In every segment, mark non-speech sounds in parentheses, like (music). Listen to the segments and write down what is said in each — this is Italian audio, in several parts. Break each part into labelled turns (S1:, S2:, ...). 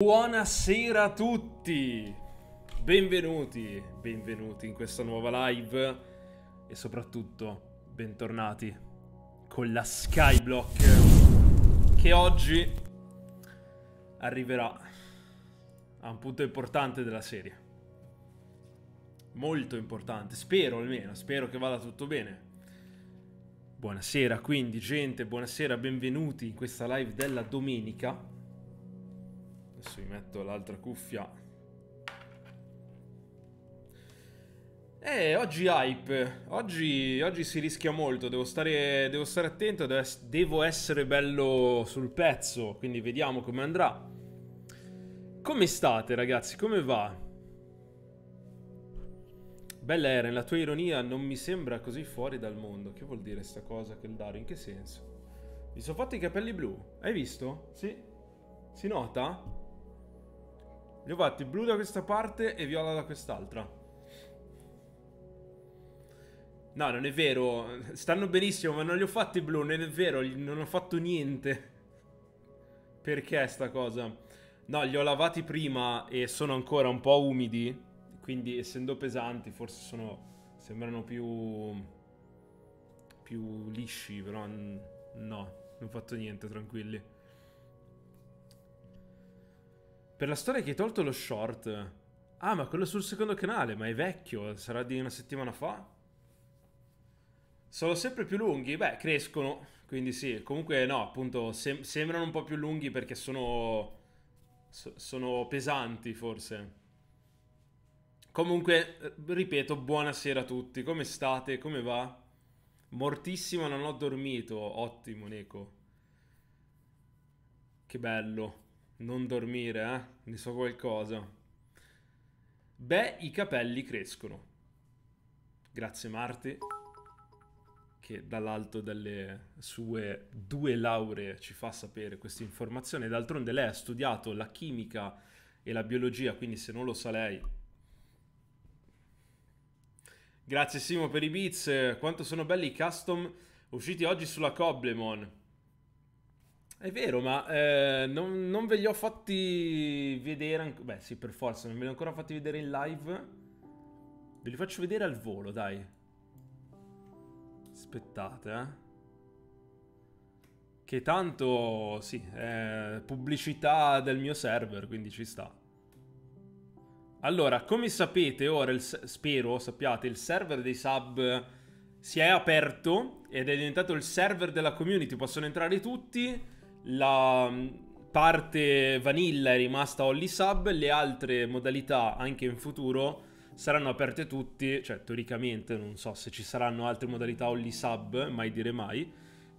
S1: Buonasera a tutti, benvenuti, benvenuti in questa nuova live e soprattutto bentornati con la Skyblock che oggi arriverà a un punto importante della serie, molto importante, spero almeno, spero che vada tutto bene. Buonasera quindi gente, buonasera, benvenuti in questa live della domenica Adesso vi metto l'altra cuffia. Eh, oggi hype. Oggi, oggi si rischia molto. Devo stare, devo stare attento. Devo essere bello sul pezzo. Quindi vediamo come andrà. Come state, ragazzi? Come va? Bella era, la tua ironia non mi sembra così fuori dal mondo. Che vuol dire sta cosa che il Dario? In che senso? Mi sono fatto i capelli blu. Hai visto? Sì. Si nota? Li ho fatti blu da questa parte e viola da quest'altra. No, non è vero. Stanno benissimo, ma non li ho fatti blu, non è vero, non ho fatto niente. Perché sta cosa? No, li ho lavati prima e sono ancora un po' umidi. Quindi, essendo pesanti, forse sono... Sembrano più... Più lisci, però... No, non ho fatto niente, tranquilli. Per la storia che hai tolto lo short. Ah, ma quello sul secondo canale, ma è vecchio, sarà di una settimana fa? Sono sempre più lunghi? Beh, crescono, quindi sì. Comunque no, appunto, sem sembrano un po' più lunghi perché sono... sono pesanti, forse. Comunque, eh, ripeto, buonasera a tutti. Come state? Come va? Mortissimo, non ho dormito. Ottimo, Neko. Che bello. Non dormire, eh? Ne so qualcosa. Beh, i capelli crescono. Grazie Marte, che dall'alto delle sue due lauree ci fa sapere questa informazione. D'altronde lei ha studiato la chimica e la biologia, quindi se non lo sa lei... Grazie Simo per i beats, quanto sono belli i custom usciti oggi sulla Coblemon. È vero, ma eh, non, non, ve li ho fatti vedere. An- Beh, sì, per forza, non ve li ho ancora fatti vedere in live. Ve li faccio vedere al volo, dai. Aspettate, eh. Che tanto, sì, è pubblicità del mio server, quindi ci sta. Allora, come sapete, ora il, spero sappiate, il server dei sub si è aperto ed è diventato il server della community. Possono entrare tutti la mm, parte vanilla è rimasta only sub, le altre modalità anche in futuro saranno aperte tutti, cioè teoricamente non so se ci saranno altre modalità only sub, mai dire mai,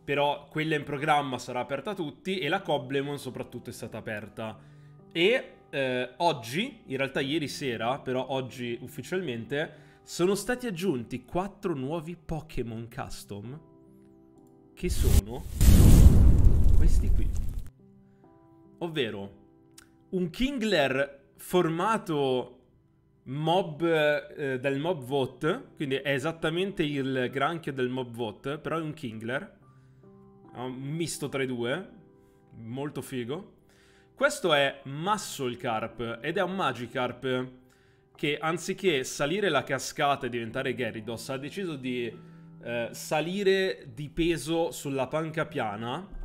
S1: però quella in programma sarà aperta a tutti e la Coblemon soprattutto è stata aperta. E eh, oggi, in realtà ieri sera, però oggi ufficialmente, sono stati aggiunti quattro nuovi Pokémon custom che sono questi qui. Ovvero, un Kingler formato mob eh, del mob vote, quindi è esattamente il granchio del mob vote, però è un Kingler. un misto tra i due, molto figo. Questo è Muscle Carp ed è un Magikarp che anziché salire la cascata e diventare Gyarados ha deciso di eh, salire di peso sulla panca piana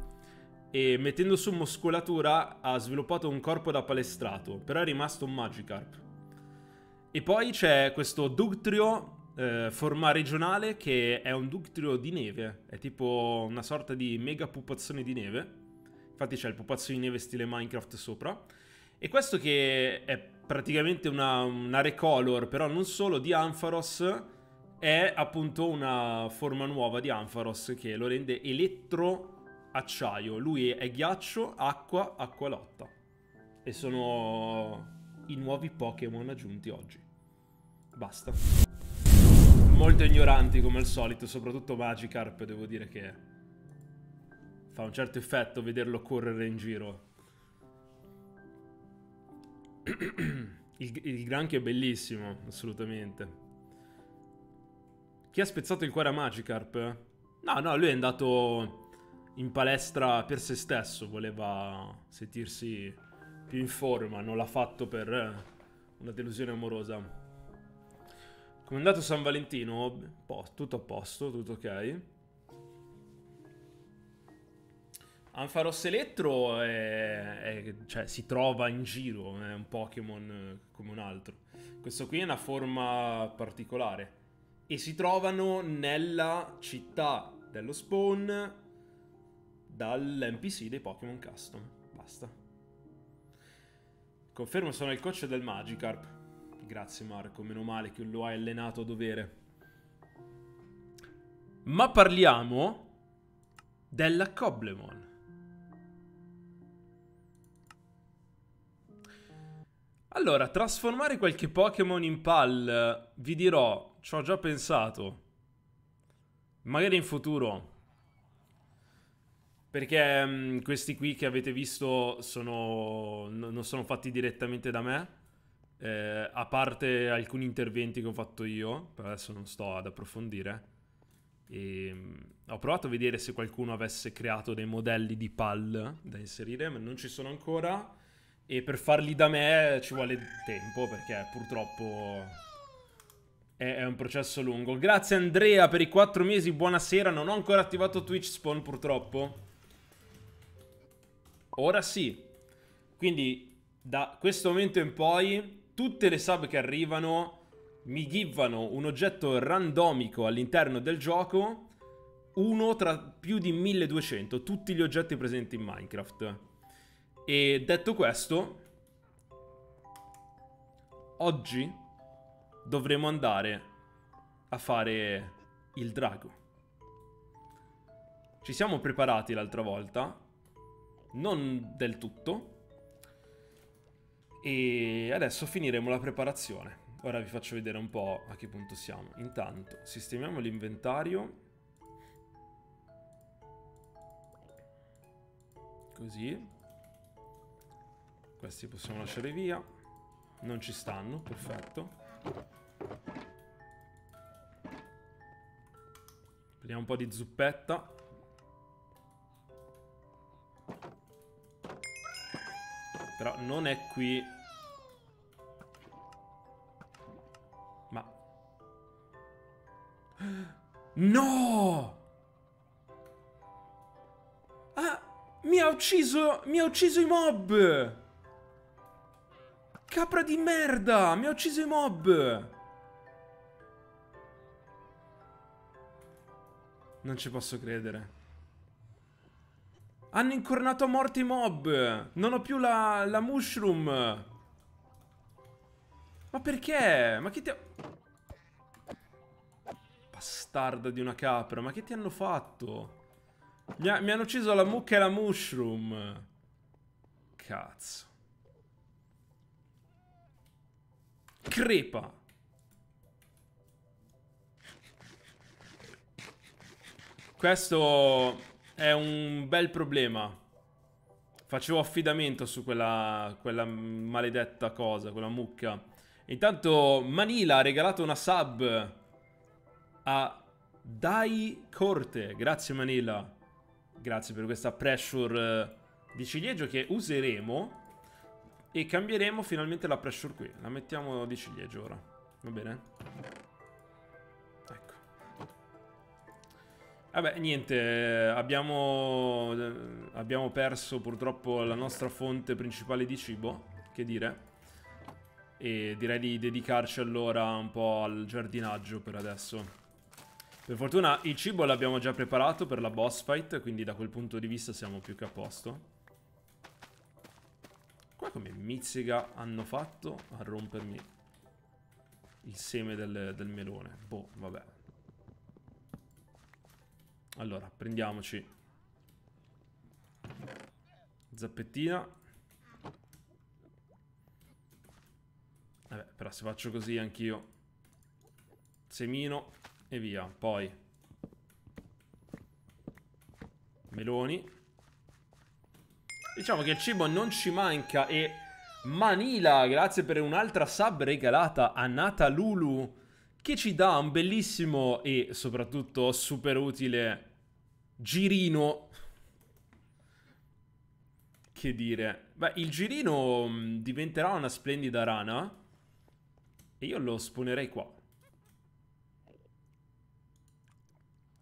S1: e mettendo su muscolatura ha sviluppato un corpo da palestrato, però è rimasto un Magikarp. E poi c'è questo Dugtrio, eh, forma regionale, che è un Dugtrio di neve, è tipo una sorta di mega pupazzone di neve. Infatti c'è il pupazzone di neve stile Minecraft sopra. E questo che è praticamente una, una recolor, però non solo, di Ampharos, è appunto una forma nuova di Ampharos che lo rende elettro acciaio, lui è ghiaccio, acqua, acqualotta. E sono i nuovi Pokémon aggiunti oggi. Basta. Molto ignoranti come al solito, soprattutto Magikarp, devo dire che fa un certo effetto vederlo correre in giro. (clears throat) Il, il granchio è bellissimo, assolutamente. Chi ha spezzato il cuore a Magikarp? No, no, lui è andato in palestra per se stesso, voleva sentirsi più in forma, non l'ha fatto per eh, una delusione amorosa. Come è andato San Valentino? tutto a posto, tutto ok. Anfaros Elettro è, è, cioè, si trova in giro, è un Pokémon eh, come un altro. Questo qui è una forma particolare. E si trovano nella città dello spawn dall'NPC dei Pokémon Custom. Basta. Confermo, sono il coach del Magikarp. Grazie Marco, meno male che lo hai allenato a dovere. Ma parliamo della Coblemon. Allora, trasformare qualche Pokémon in PAL, vi dirò, ci ho già pensato. Magari in futuro perché um, questi qui che avete visto sono, no, non sono fatti direttamente da me, eh, a parte alcuni interventi che ho fatto io, però adesso non sto ad approfondire. E, um, ho provato a vedere se qualcuno avesse creato dei modelli di PAL da inserire, ma non ci sono ancora. E per farli da me ci vuole tempo, perché purtroppo è, è un processo lungo. Grazie Andrea per i quattro mesi, buonasera. Non ho ancora attivato Twitch Spawn purtroppo. Ora sì. Quindi da questo momento in poi tutte le sub che arrivano mi givano un oggetto randomico all'interno del gioco, uno tra più di 1200, tutti gli oggetti presenti in Minecraft. E detto questo, oggi dovremo andare a fare il drago. Ci siamo preparati l'altra volta non del tutto. E adesso finiremo la preparazione. Ora vi faccio vedere un po' a che punto siamo. Intanto sistemiamo l'inventario. Così. Questi possiamo lasciare via. Non ci stanno, perfetto. Prendiamo un po' di zuppetta. Però non è qui. Ma... No! Ah! Mi ha ucciso... Mi ha ucciso i mob! Capra di merda! Mi ha ucciso i mob! Non ci posso credere. Hanno incornato a morte i mob. Non ho più la, la mushroom. Ma perché? Ma che ti... ha... Bastarda di una capra. Ma che ti hanno fatto? Mi, ha, mi hanno ucciso la mucca e la mushroom. Cazzo. Crepa. Questo è un bel problema. Facevo affidamento su quella, quella maledetta cosa, quella mucca. Intanto Manila ha regalato una sub a Dai Corte. Grazie Manila. Grazie per questa pressure eh, di ciliegio che useremo. E cambieremo finalmente la pressure qui. La mettiamo di ciliegio ora. Va bene? Vabbè, niente, abbiamo, abbiamo perso purtroppo la nostra fonte principale di cibo, che dire. E direi di dedicarci allora un po' al giardinaggio per adesso. Per fortuna il cibo l'abbiamo già preparato per la boss fight, quindi da quel punto di vista siamo più che a posto. Qua come mizziga hanno fatto a rompermi il seme del, del melone. Boh, vabbè. Allora, prendiamoci zappettina. Vabbè, però se faccio così anch'io semino e via. Poi meloni. Diciamo che il cibo non ci manca e Manila, grazie per un'altra sub regalata a Nata che ci dà un bellissimo e soprattutto super utile Girino. Che dire. Beh, il girino mm, diventerà una splendida rana. E io lo sponerei qua.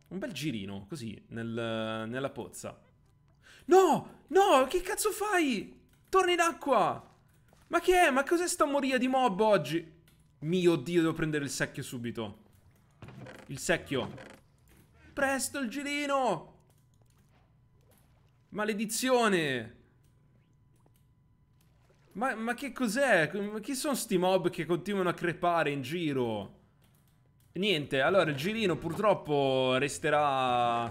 S1: Un bel girino, così, nel, nella pozza. No! No! Che cazzo fai? Torna in acqua! Ma che è? Ma cos'è sta moria di mob oggi? Mio Dio, devo prendere il secchio subito. Il secchio. Presto il girino! Maledizione! Ma, ma che cos'è? Chi sono sti mob che continuano a crepare in giro? Niente, allora il girino purtroppo resterà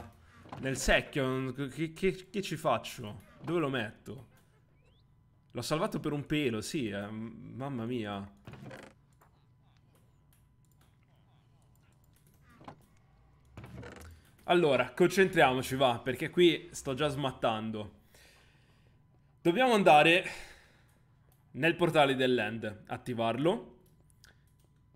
S1: nel secchio. Che, che, che ci faccio? Dove lo metto? L'ho salvato per un pelo, sì, eh. mamma mia. Allora, concentriamoci, va, perché qui sto già smattando. Dobbiamo andare nel portale del land, attivarlo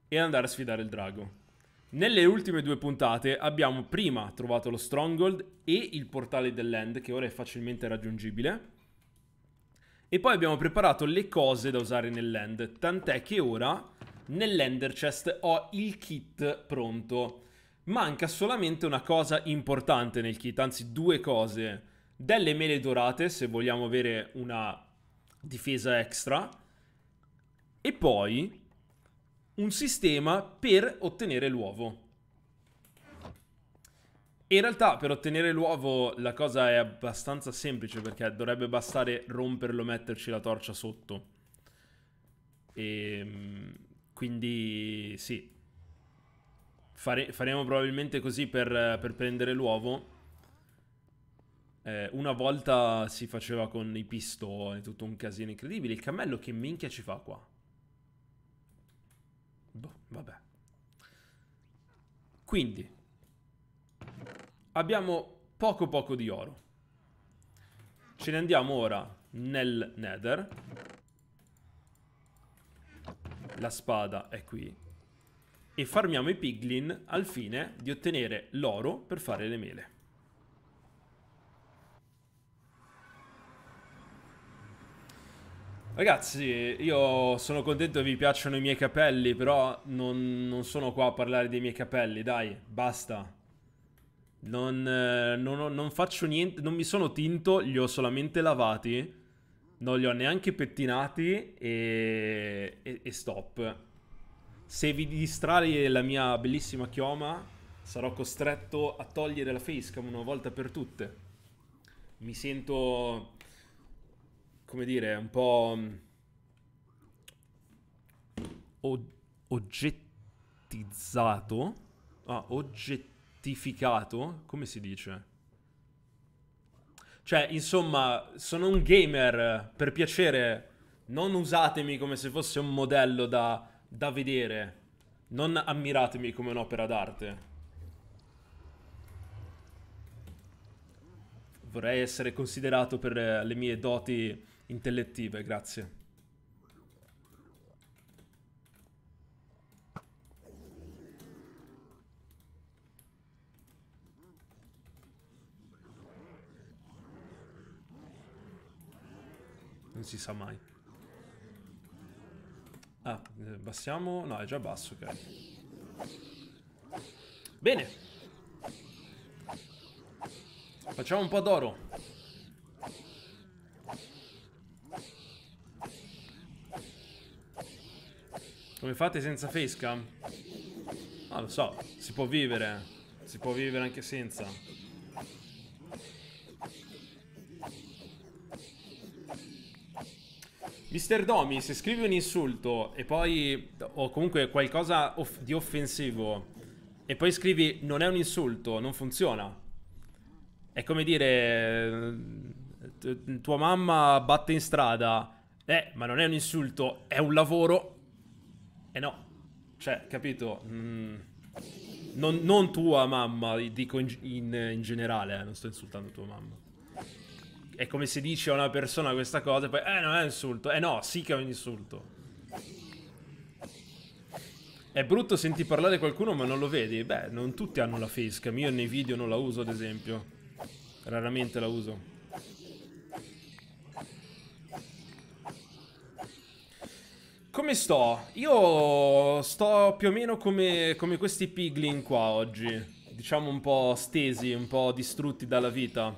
S1: e andare a sfidare il drago. Nelle ultime due puntate abbiamo prima trovato lo stronghold e il portale del land, che ora è facilmente raggiungibile. E poi abbiamo preparato le cose da usare nel land, tant'è che ora nell'ender chest ho il kit pronto. Manca solamente una cosa importante nel kit, anzi due cose. Delle mele dorate, se vogliamo avere una difesa extra. E poi un sistema per ottenere l'uovo. In realtà per ottenere l'uovo la cosa è abbastanza semplice perché dovrebbe bastare romperlo e metterci la torcia sotto. E ehm, quindi sì, Fare, faremo probabilmente così per, per prendere l'uovo. Eh, una volta si faceva con i pistoni, tutto un casino incredibile. Il cammello che minchia ci fa qua? Boh, vabbè. Quindi, abbiamo poco poco di oro. Ce ne andiamo ora nel nether. La spada è qui e farmiamo i piglin al fine di ottenere l'oro per fare le mele. Ragazzi, io sono contento che vi piacciono i miei capelli, però non, non, sono qua a parlare dei miei capelli, dai, basta. Non, eh, non, non, faccio niente, non mi sono tinto, li ho solamente lavati, non li ho neanche pettinati e, e, e stop. Se vi distrae la mia bellissima chioma, sarò costretto a togliere la facecam una volta per tutte. Mi sento, come dire, un po' mm, oggettizzato. Ah, oggettificato, come si dice? Cioè, insomma, sono un gamer, per piacere, non usatemi come se fosse un modello da da vedere. Non ammiratemi come un'opera d'arte. Vorrei essere considerato per eh, le mie doti intellettive, grazie. Non si sa mai. Ah, abbassiamo... Eh, no, è già basso, ok. Bene. Facciamo un po' d'oro. Come fate senza facecam? Ah, lo so, si può vivere. Si può vivere anche senza. Mister Domi, se scrivi un insulto e poi, o comunque qualcosa off di offensivo, e poi scrivi non è un insulto, non funziona. È come dire, tua mamma batte in strada, eh, ma non è un insulto, è un lavoro. E eh no, cioè, capito? Mm. Non, non, tua mamma, dico in, in, in generale, eh, non sto insultando tua mamma è come se dici a una persona questa cosa e poi, eh, non è un insulto. Eh no, sì che è un insulto. È brutto senti parlare qualcuno ma non lo vedi? Beh, non tutti hanno la facecam, io nei video non la uso ad esempio. Raramente la uso. Come sto? Io sto più o meno come, come questi piglin qua oggi. Diciamo un po' stesi, un po' distrutti dalla vita.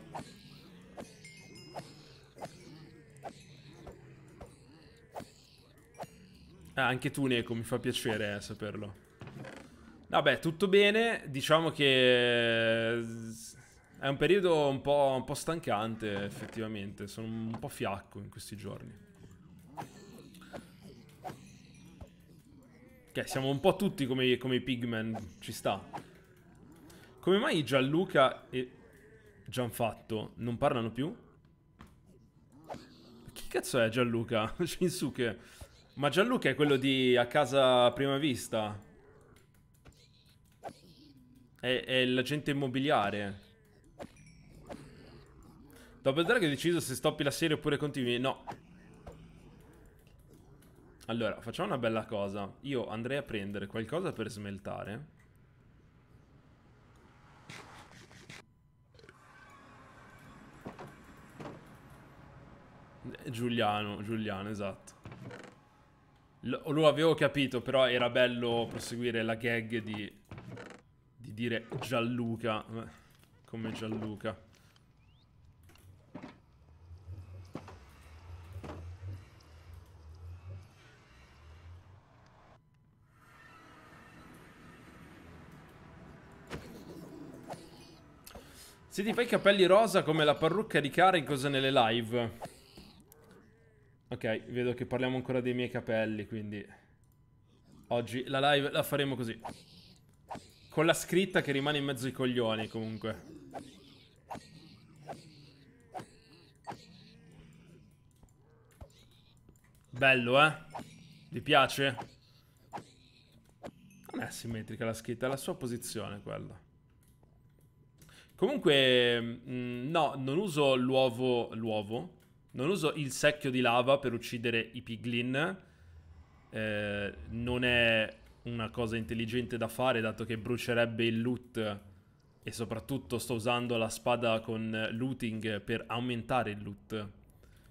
S1: Ah, anche tu, Neko, mi fa piacere eh, saperlo. Vabbè, tutto bene. Diciamo che eh, è un periodo un po', un po' stancante, effettivamente. Sono un po' fiacco in questi giorni. Ok, siamo un po' tutti come, come i pigmen, ci sta. Come mai Gianluca e Gianfatto non parlano più? Chi cazzo è Gianluca? (laughs) Shinsuke? Ma Gianluca è quello di A Casa Prima Vista? È, è l'agente immobiliare. Dopo Drag ho deciso se stoppi la serie oppure continui. No. Allora, facciamo una bella cosa. Io andrei a prendere qualcosa per smeltare. Eh, Giuliano, Giuliano, esatto. L lo avevo capito, però era bello proseguire la gag di, di dire Gianluca, eh, come Gianluca. Se ti fai i capelli rosa come la parrucca di Karen, cosa nelle live? Ok, vedo che parliamo ancora dei miei capelli, quindi... Oggi la live la faremo così. Con la scritta che rimane in mezzo ai coglioni, comunque. Bello, eh? Vi piace? Non è simmetrica la scritta, è la sua posizione quella. Comunque, mm, no, non uso l'uovo, l'uovo, non uso il secchio di lava per uccidere i piglin. Eh, non è una cosa intelligente da fare, dato che brucierebbe il loot. E soprattutto sto usando la spada con looting per aumentare il loot.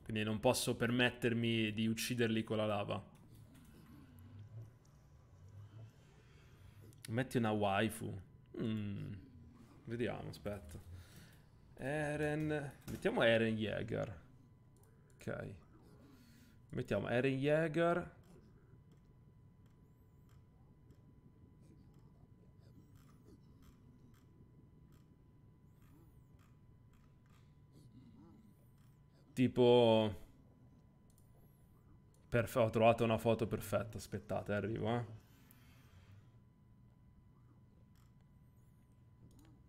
S1: Quindi non posso permettermi di ucciderli con la lava. Metti una waifu. Mm. Vediamo, aspetta. Eren... Mettiamo Eren Jäger. Mettiamo Eren Jäger. Tipo... Perf ho trovato una foto perfetta, aspettate, eh, arrivo, eh.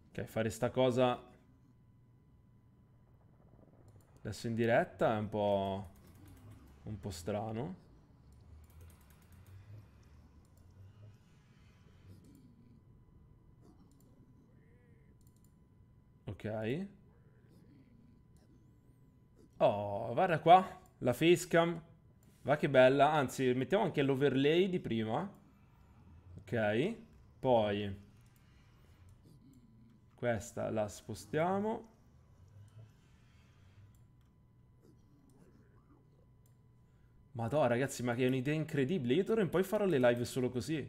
S1: Ok, fare sta cosa Adesso in diretta è un po'... un po' strano. Ok. Oh, guarda qua. La facecam. Va che bella. Anzi, mettiamo anche l'overlay di prima. Ok. Poi. Questa la spostiamo. Madonna ragazzi, ma che è un'idea incredibile. Io d'ora in poi farò le live solo così.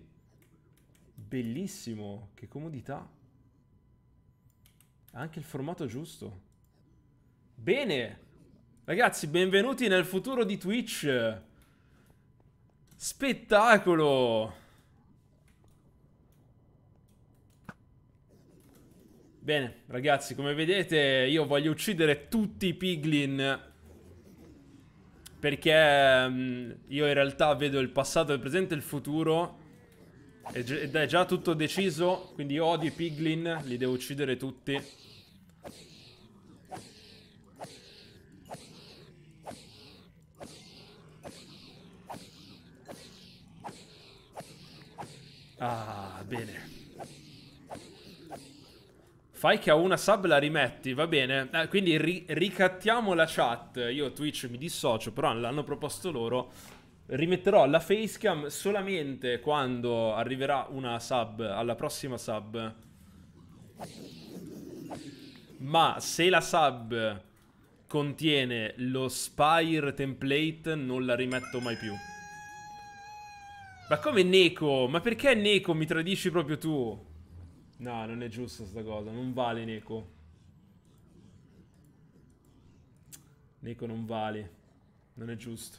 S1: Bellissimo, che comodità. Anche il formato giusto. Bene! Ragazzi, benvenuti nel futuro di Twitch. Spettacolo! Bene, ragazzi, come vedete io voglio uccidere tutti i piglin perché um, io in realtà vedo il passato, il presente e il futuro ed è già tutto deciso, quindi io odio i piglin, li devo uccidere tutti. Ah, bene. Fai che a una sub la rimetti, va bene. Eh, quindi ri ricattiamo la chat. Io Twitch mi dissocio, però l'hanno proposto loro. Rimetterò la facecam solamente quando arriverà una sub, alla prossima sub. Ma se la sub contiene lo Spire template, non la rimetto mai più. Ma come Neko? Ma perché Neko mi tradisci proprio tu? No, non è giusta sta cosa. Non vale Neko. Neko non vale. Non è giusto.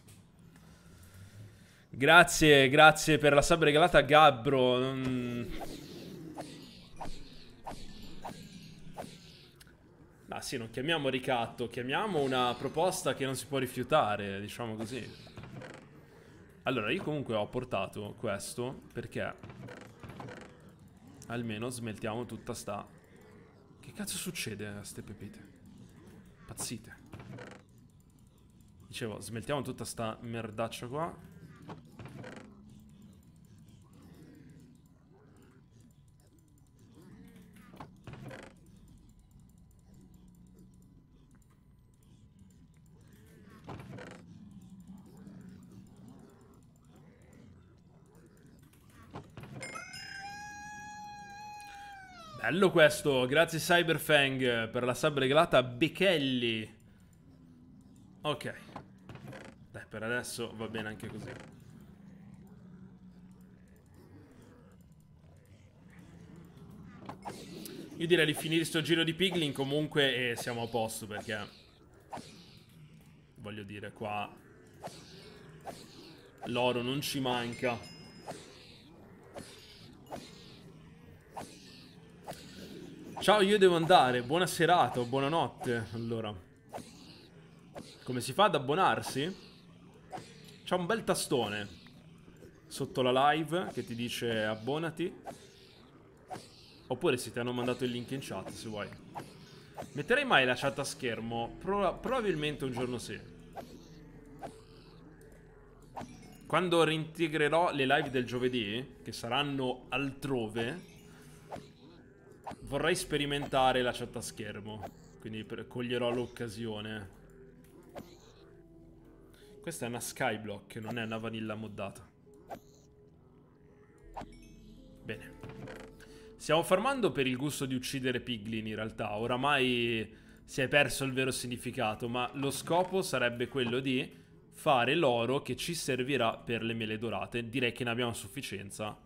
S1: Grazie, grazie per la sabbia regalata Gabbro. Non... Ah sì, non chiamiamo ricatto, chiamiamo una proposta che non si può rifiutare, diciamo così. Allora, io comunque ho portato questo perché Almeno smeltiamo tutta sta... Che cazzo succede a ste pepite? Pazzite. Dicevo, smeltiamo tutta sta merdaccia qua. Bello questo, grazie Cyberfang eh, per la sub regalata Bechelli. Ok. Dai, per adesso va bene anche così. Io direi di finire sto giro di piglin comunque e siamo a posto perché... Voglio dire, qua... L'oro non ci manca. Ciao, io devo andare. Buona serata o buonanotte. Allora. Come si fa ad abbonarsi? C'è un bel tastone sotto la live che ti dice abbonati. Oppure se ti hanno mandato il link in chat, se vuoi. Metterei mai la chat a schermo? Pro probabilmente un giorno sì. Quando reintegrerò le live del giovedì, che saranno altrove, Vorrei sperimentare la chat a schermo, quindi coglierò l'occasione. Questa è una skyblock, non è una vanilla moddata. Bene. Stiamo farmando per il gusto di uccidere piglin in realtà, oramai si è perso il vero significato, ma lo scopo sarebbe quello di fare l'oro che ci servirà per le mele dorate. Direi che ne abbiamo a sufficienza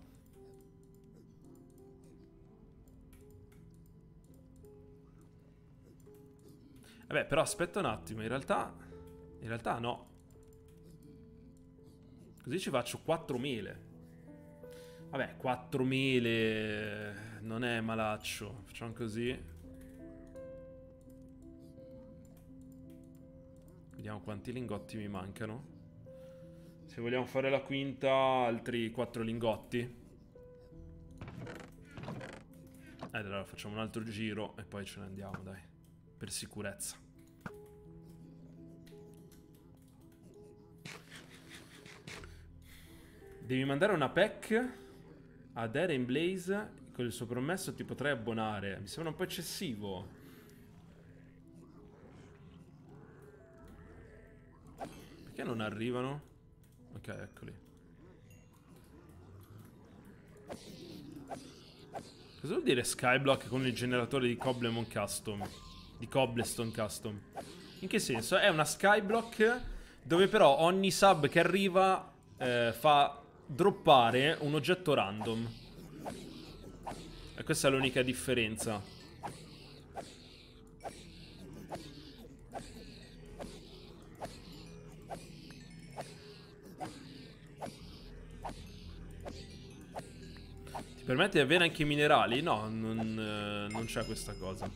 S1: Vabbè, però aspetta un attimo, in realtà... In realtà no. Così ci faccio 4.000. Vabbè, 4.000 non è malaccio. Facciamo così. Vediamo quanti lingotti mi mancano. Se vogliamo fare la quinta, altri 4 lingotti. Eh, allora facciamo un altro giro e poi ce ne andiamo, dai. Per sicurezza. Devi mandare una pack ad Eren Blaze. Con il suo promesso ti potrei abbonare. Mi sembra un po' eccessivo. Perché non arrivano? Ok, eccoli. Cosa vuol dire Skyblock con il generatore di Coblemon Custom? Di Cobblestone Custom. In che senso? È una Skyblock dove però ogni sub che arriva eh, fa droppare un oggetto random. E questa è l'unica differenza. Ti permette di avere anche i minerali? No, non, eh, non c'è questa cosa.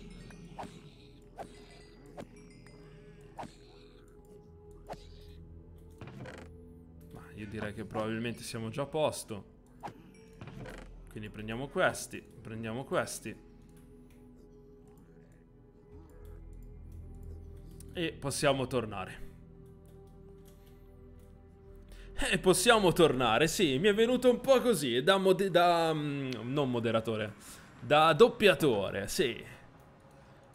S1: io direi che probabilmente siamo già a posto. Quindi prendiamo questi, prendiamo questi. E possiamo tornare. E possiamo tornare, sì, mi è venuto un po' così, da, mode da mm, non moderatore, da doppiatore, sì.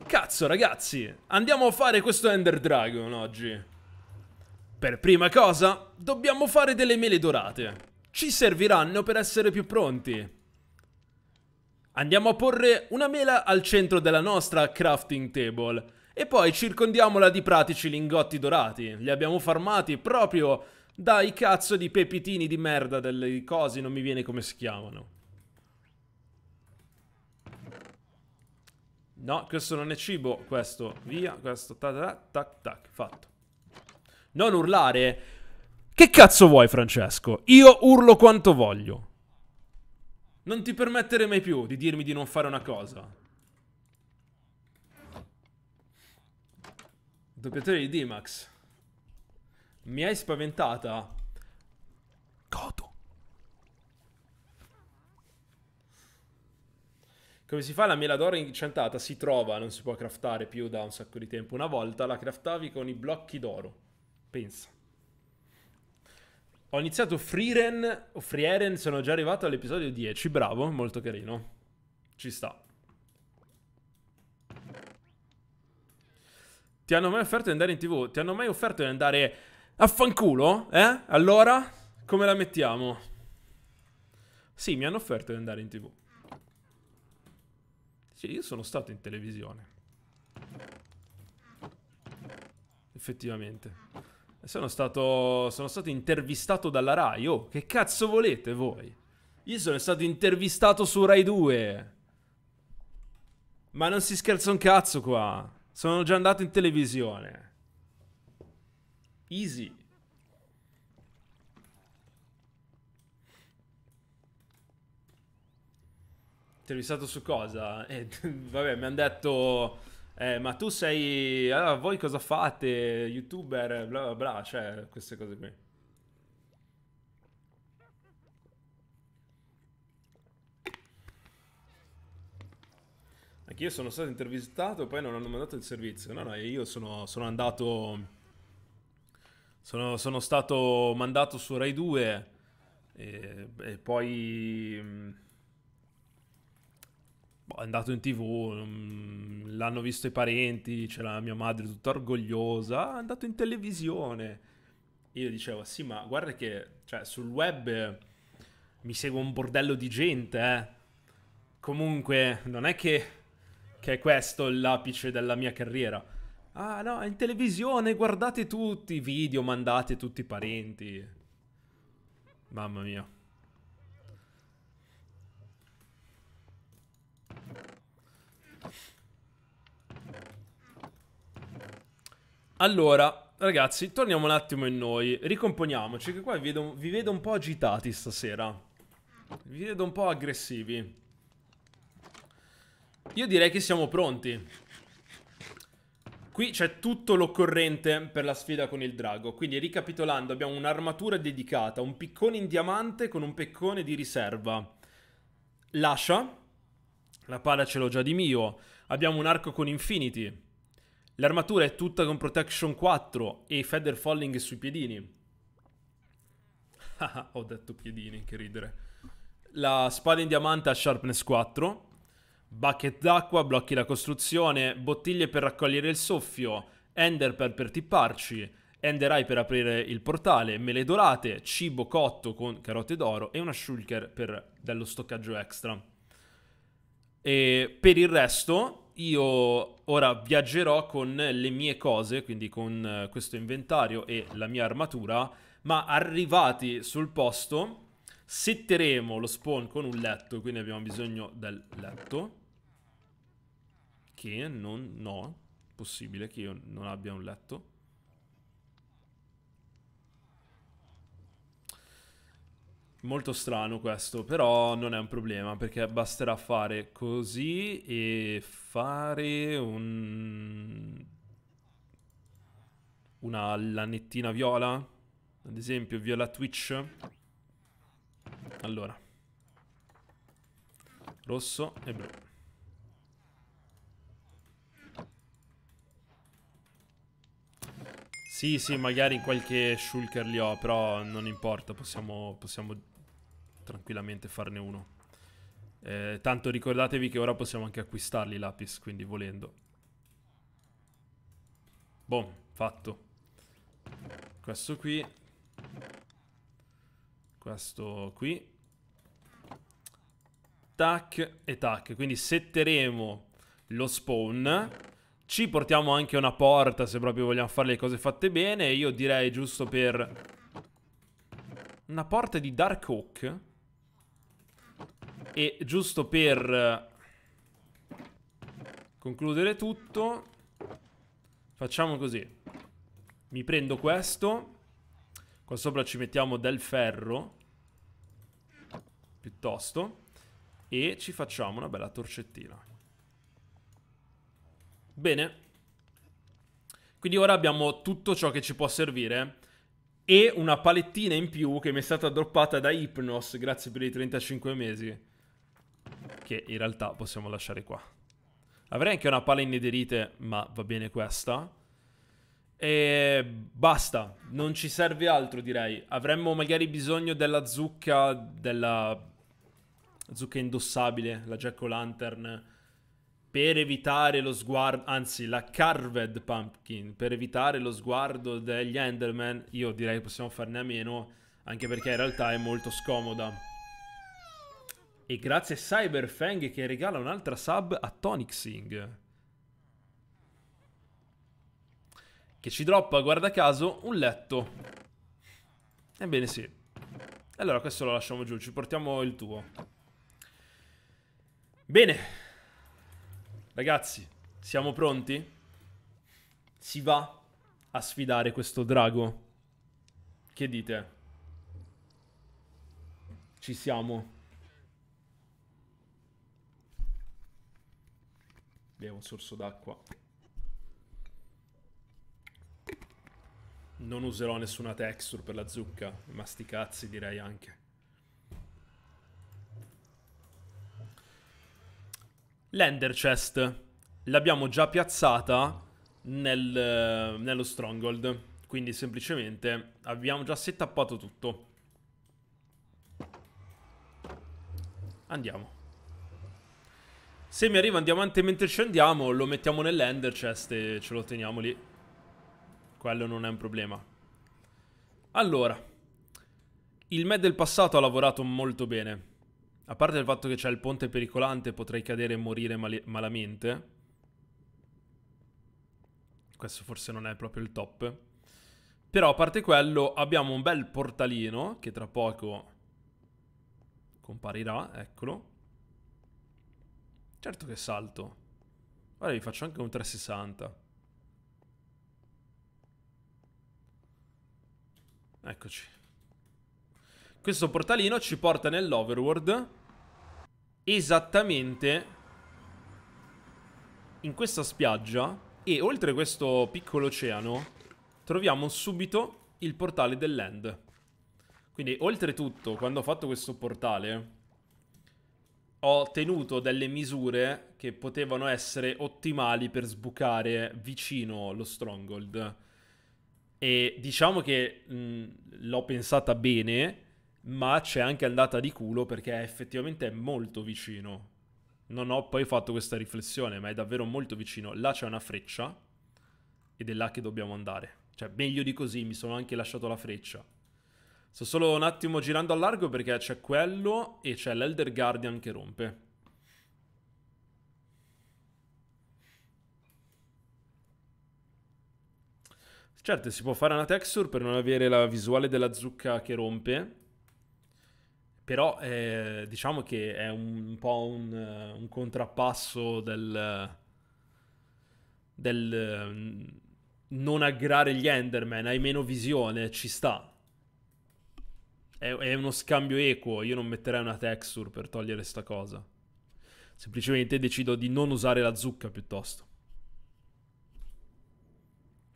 S1: Cazzo ragazzi, andiamo a fare questo Ender Dragon oggi. Per prima cosa, dobbiamo fare delle mele dorate. Ci serviranno per essere più pronti. Andiamo a porre una mela al centro della nostra crafting table e poi circondiamola di pratici lingotti dorati. Li abbiamo farmati proprio dai cazzo di pepitini di merda delle cose, non mi viene come si chiamano. No, questo non è cibo, questo, via, questo, tac, tac, tac, fatto. Non urlare. Che cazzo vuoi, Francesco? Io urlo quanto voglio. Non ti permettere mai più di dirmi di non fare una cosa. Doppiatore di D-Max. Mi hai spaventata. Godo. Come si fa la mela d'oro incantata? Si trova, non si può craftare più da un sacco di tempo. Una volta la craftavi con i blocchi d'oro. Pensa. Ho iniziato Frieren, o Frieren, sono già arrivato all'episodio 10, bravo, molto carino. Ci sta. Ti hanno mai offerto di andare in tv? Ti hanno mai offerto di andare a fanculo? Eh? Allora, come la mettiamo? Sì, mi hanno offerto di andare in tv. Sì, io sono stato in televisione. Effettivamente. Sono stato, sono stato intervistato dalla Rai. Oh, che cazzo volete voi? Io sono stato intervistato su Rai 2. Ma non si scherza un cazzo qua. Sono già andato in televisione. Easy. Intervistato su cosa? Eh, (laughs) vabbè, mi hanno detto eh, ma tu sei, allora voi cosa fate, youtuber, bla bla bla, cioè queste cose qui. Anch'io sono stato intervistato, poi non hanno mandato il servizio. No, no, io sono, sono andato... Sono, sono, stato mandato su Rai 2 e, e poi... Mm, è andato in tv, mm, l'hanno visto i parenti, c'era mia madre tutta orgogliosa, ah, è andato in televisione. Io dicevo, sì, ma guarda che cioè, sul web eh, mi segue un bordello di gente, eh. Comunque, non è che, che è questo l'apice della mia carriera. Ah no, in televisione guardate tutti i video, mandate tutti i parenti. Mamma mia. Allora, ragazzi, torniamo un attimo in noi. Ricomponiamoci, che qua vi vedo, vi vedo, un po' agitati stasera. Vi vedo un po' aggressivi. Io direi che siamo pronti. Qui c'è tutto l'occorrente per la sfida con il drago. Quindi, ricapitolando, abbiamo un'armatura dedicata, un piccone in diamante con un piccone di riserva. Lascia. La pala ce l'ho già di mio. Abbiamo un arco con infinity L'armatura è tutta con Protection 4 e Feather Falling sui piedini. (laughs) ho detto piedini, che ridere. La spada in diamante ha Sharpness 4. Bucket d'acqua, blocchi la costruzione, bottiglie per raccogliere il soffio, Ender per, per tipparci, Ender Eye per aprire il portale, mele dorate, cibo cotto con carote d'oro e una shulker per dello stoccaggio extra. E per il resto io ora viaggerò con le mie cose, quindi con eh, questo inventario e la mia armatura, ma arrivati sul posto setteremo lo spawn con un letto, quindi abbiamo bisogno del letto. Che non... no, possibile che io non abbia un letto. Molto strano questo, però non è un problema perché basterà fare così e fare un... una lanettina viola, ad esempio viola Twitch. Allora, rosso e blu. Sì, sì, magari in qualche shulker li ho, però non importa, possiamo, possiamo tranquillamente farne uno. Eh, tanto ricordatevi che ora possiamo anche acquistarli lapis, quindi volendo. Boom, fatto. Questo qui. Questo qui. Tac e tac. Quindi setteremo lo spawn. Ci portiamo anche una porta se proprio vogliamo fare le cose fatte bene. Io direi giusto per... Una porta di Dark Oak. E giusto per eh, concludere tutto, facciamo così. Mi prendo questo. Qua sopra ci mettiamo del ferro. Piuttosto. E ci facciamo una bella torcettina. Bene. Quindi ora abbiamo tutto ciò che ci può servire e una palettina in più che mi è stata droppata da Hypnos, grazie per i 35 mesi che in realtà possiamo lasciare qua. Avrei anche una palla in nederite, ma va bene questa. E basta, non ci serve altro direi. Avremmo magari bisogno della zucca, della zucca indossabile, la jack o' lantern, per evitare lo sguardo, anzi la carved pumpkin, per evitare lo sguardo degli enderman, io direi che possiamo farne a meno, anche perché in realtà è molto scomoda. E grazie Cyberfang che regala un'altra sub a Tonixing. Che ci droppa, guarda caso, un letto. Ebbene sì. Allora questo lo lasciamo giù, ci portiamo il tuo. Bene. Ragazzi, siamo pronti? Si va a sfidare questo drago. Che dite? Ci siamo. Bevo un sorso d'acqua. Non userò nessuna texture per la zucca, Masticazzi direi anche. L'Ender Chest l'abbiamo già piazzata nel, eh, nello Stronghold, quindi semplicemente abbiamo già settappato tutto. Andiamo. Se mi arriva un diamante mentre scendiamo, lo mettiamo nell'ender chest e ce lo teniamo lì. Quello non è un problema. Allora, il me del passato ha lavorato molto bene. A parte il fatto che c'è il ponte pericolante, potrei cadere e morire mal malamente. Questo forse non è proprio il top. Però a parte quello, abbiamo un bel portalino che tra poco comparirà, eccolo. Certo che salto. Guarda, vi faccio anche un 360. Eccoci. Questo portalino ci porta nell'overworld esattamente in questa spiaggia e oltre questo piccolo oceano troviamo subito il portale dell'end. Quindi oltretutto, quando ho fatto questo portale, ho tenuto delle misure che potevano essere ottimali per sbucare vicino lo stronghold. E diciamo che mh, l'ho pensata bene, ma c'è anche andata di culo perché effettivamente è molto vicino. Non ho poi fatto questa riflessione, ma è davvero molto vicino. Là c'è una freccia ed è là che dobbiamo andare. Cioè, meglio di così, mi sono anche lasciato la freccia. Sto solo un attimo girando a largo perché c'è quello e c'è l'Elder Guardian che rompe. Certo, si può fare una texture per non avere la visuale della zucca che rompe, però eh, diciamo che è un, un po' un, eh, un, contrappasso del, del mm, non aggrare gli Enderman, hai meno visione, ci sta è, uno scambio equo, io non metterei una texture per togliere sta cosa. Semplicemente decido di non usare la zucca piuttosto.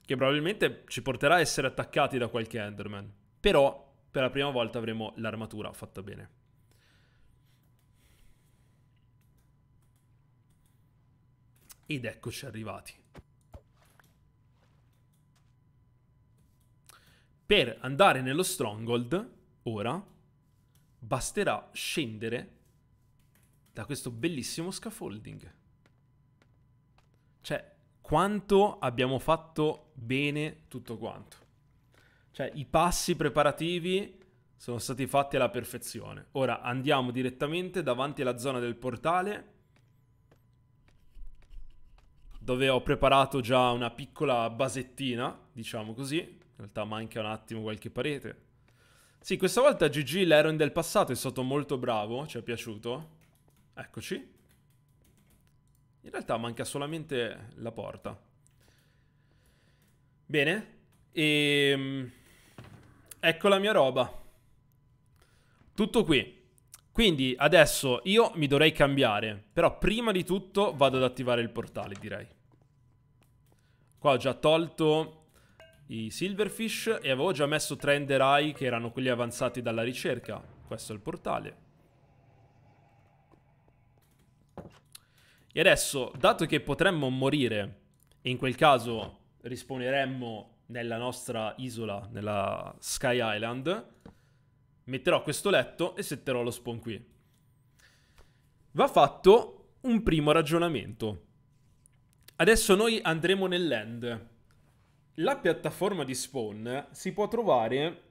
S1: Che probabilmente ci porterà a essere attaccati da qualche Enderman. Però per la prima volta avremo l'armatura fatta bene. Ed eccoci arrivati. Per andare nello Stronghold ora basterà scendere da questo bellissimo scaffolding. Cioè, quanto abbiamo fatto bene tutto quanto. Cioè, i passi preparativi sono stati fatti alla perfezione. Ora andiamo direttamente davanti alla zona del portale dove ho preparato già una piccola basettina, diciamo così. In realtà manca un attimo qualche parete, sì, questa volta GG l'Heron del passato è stato molto bravo, ci è piaciuto. Eccoci. In realtà manca solamente la porta. Bene. E... Ehm, ecco la mia roba. Tutto qui. Quindi adesso io mi dovrei cambiare, però prima di tutto vado ad attivare il portale direi. Qua ho già tolto i silverfish e avevo già messo tre enderai che erano quelli avanzati dalla ricerca. Questo è il portale. E adesso, dato che potremmo morire, e in quel caso risponeremmo nella nostra isola, nella Sky Island, metterò questo letto e setterò lo spawn qui. Va fatto un primo ragionamento. Adesso noi andremo nell'end la piattaforma di Spawn si può trovare,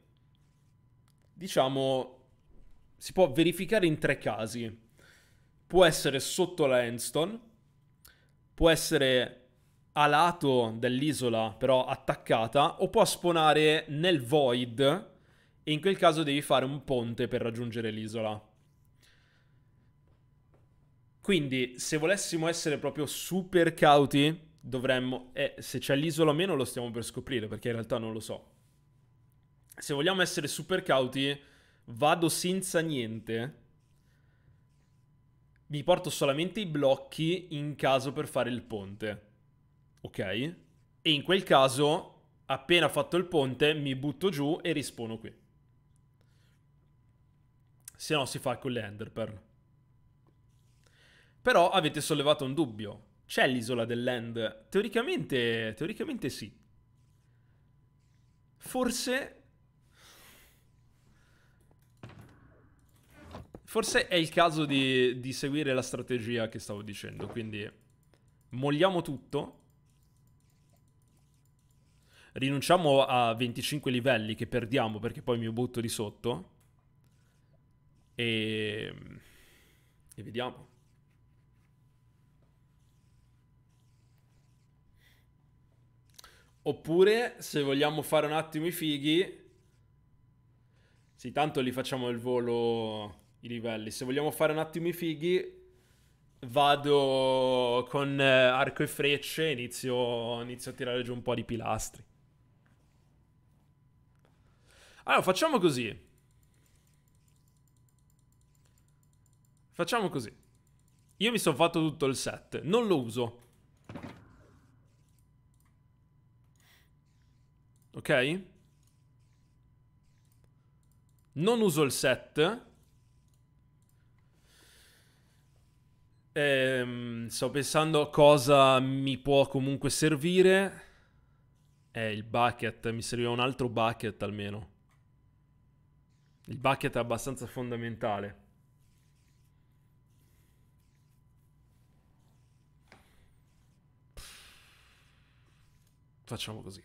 S1: diciamo, si può verificare in tre casi. Può essere sotto la Handstone, può essere a lato dell'isola, però attaccata, o può spawnare nel void, e in quel caso devi fare un ponte per raggiungere l'isola. Quindi, se volessimo essere proprio super cauti, dovremmo... Eh, se c'è l'isola o meno lo stiamo per scoprire, perché in realtà non lo so. Se vogliamo essere super cauti, vado senza niente. Mi porto solamente i blocchi in caso per fare il ponte. Ok? E in quel caso, appena fatto il ponte, mi butto giù e rispono qui. Se no si fa con le enderpearl. Però avete sollevato un dubbio. C'è l'isola dell'End? Teoricamente, teoricamente sì. Forse... Forse è il caso di, di seguire la strategia che stavo dicendo, quindi Mogliamo tutto. Rinunciamo a 25 livelli che perdiamo perché poi mi butto di sotto. E, e vediamo. Oppure, se vogliamo fare un attimo i fighi... Sì, tanto li facciamo il volo i livelli. Se vogliamo fare un attimo i fighi, vado con eh, arco e frecce e inizio, inizio a tirare giù un po' di pilastri. Allora, facciamo così. Facciamo così. Io mi sono fatto tutto il set, non lo uso. Ok? Non uso il set. Ehm, sto pensando cosa mi può comunque servire. Eh, il bucket. Mi serviva un altro bucket almeno. Il bucket è abbastanza fondamentale. Facciamo così.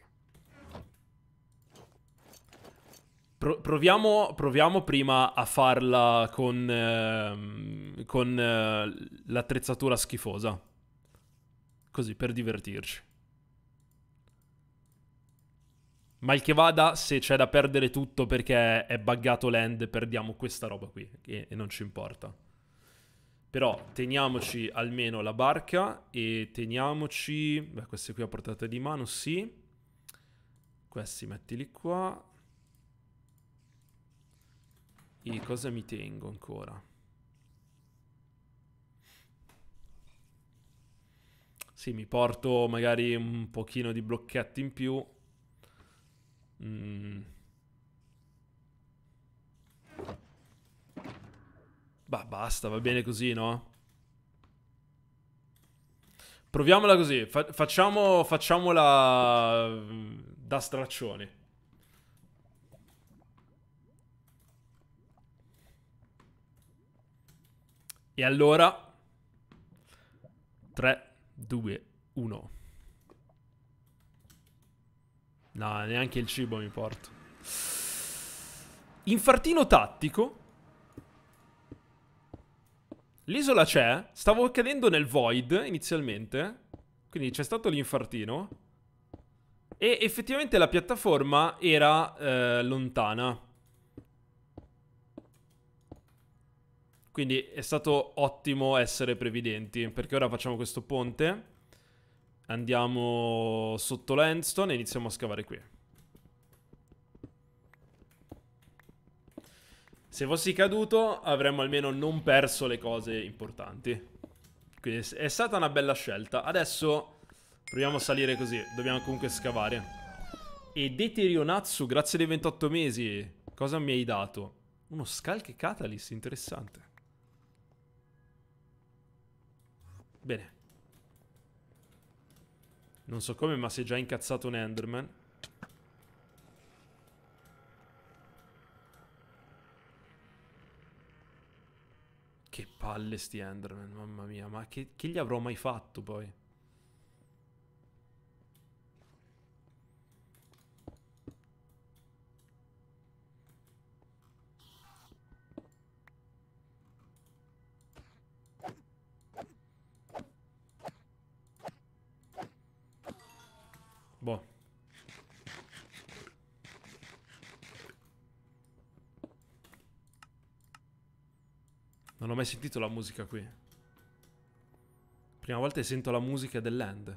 S1: Pro- proviamo, proviamo, prima a farla con, ehm, con eh, l'attrezzatura schifosa. Così, per divertirci. Mal che vada, se c'è da perdere tutto perché è buggato land, perdiamo questa roba qui e, e non ci importa. Però teniamoci almeno la barca e teniamoci... Beh, queste qui a portata di mano, sì. Questi mettili qua. E cosa mi tengo ancora? Sì, mi porto magari un pochino di blocchetti in più. Mm. Bah, basta, va bene così, no? Proviamola così, Fa facciamo, facciamola mm, da straccioni. E allora 3 2 1 No, neanche il cibo mi porto. Infartino tattico. L'isola c'è. Stavo cadendo nel void inizialmente. Quindi c'è stato l'infartino. E effettivamente la piattaforma era eh, lontana. Quindi è stato ottimo essere previdenti, perché ora facciamo questo ponte, andiamo sotto l'endstone e iniziamo a scavare qui. Se fossi caduto avremmo almeno non perso le cose importanti. Quindi è stata una bella scelta. Adesso proviamo a salire così, dobbiamo comunque scavare. E Deterionatsu, grazie dei 28 mesi, cosa mi hai dato? Uno Skalk Catalyst, interessante. Bene. Non so come, ma si è già incazzato un Enderman. Che palle sti Enderman, mamma mia. Ma che, che gli avrò mai fatto poi? Non ho mai sentito la musica qui. Prima volta che sento la musica dell'end.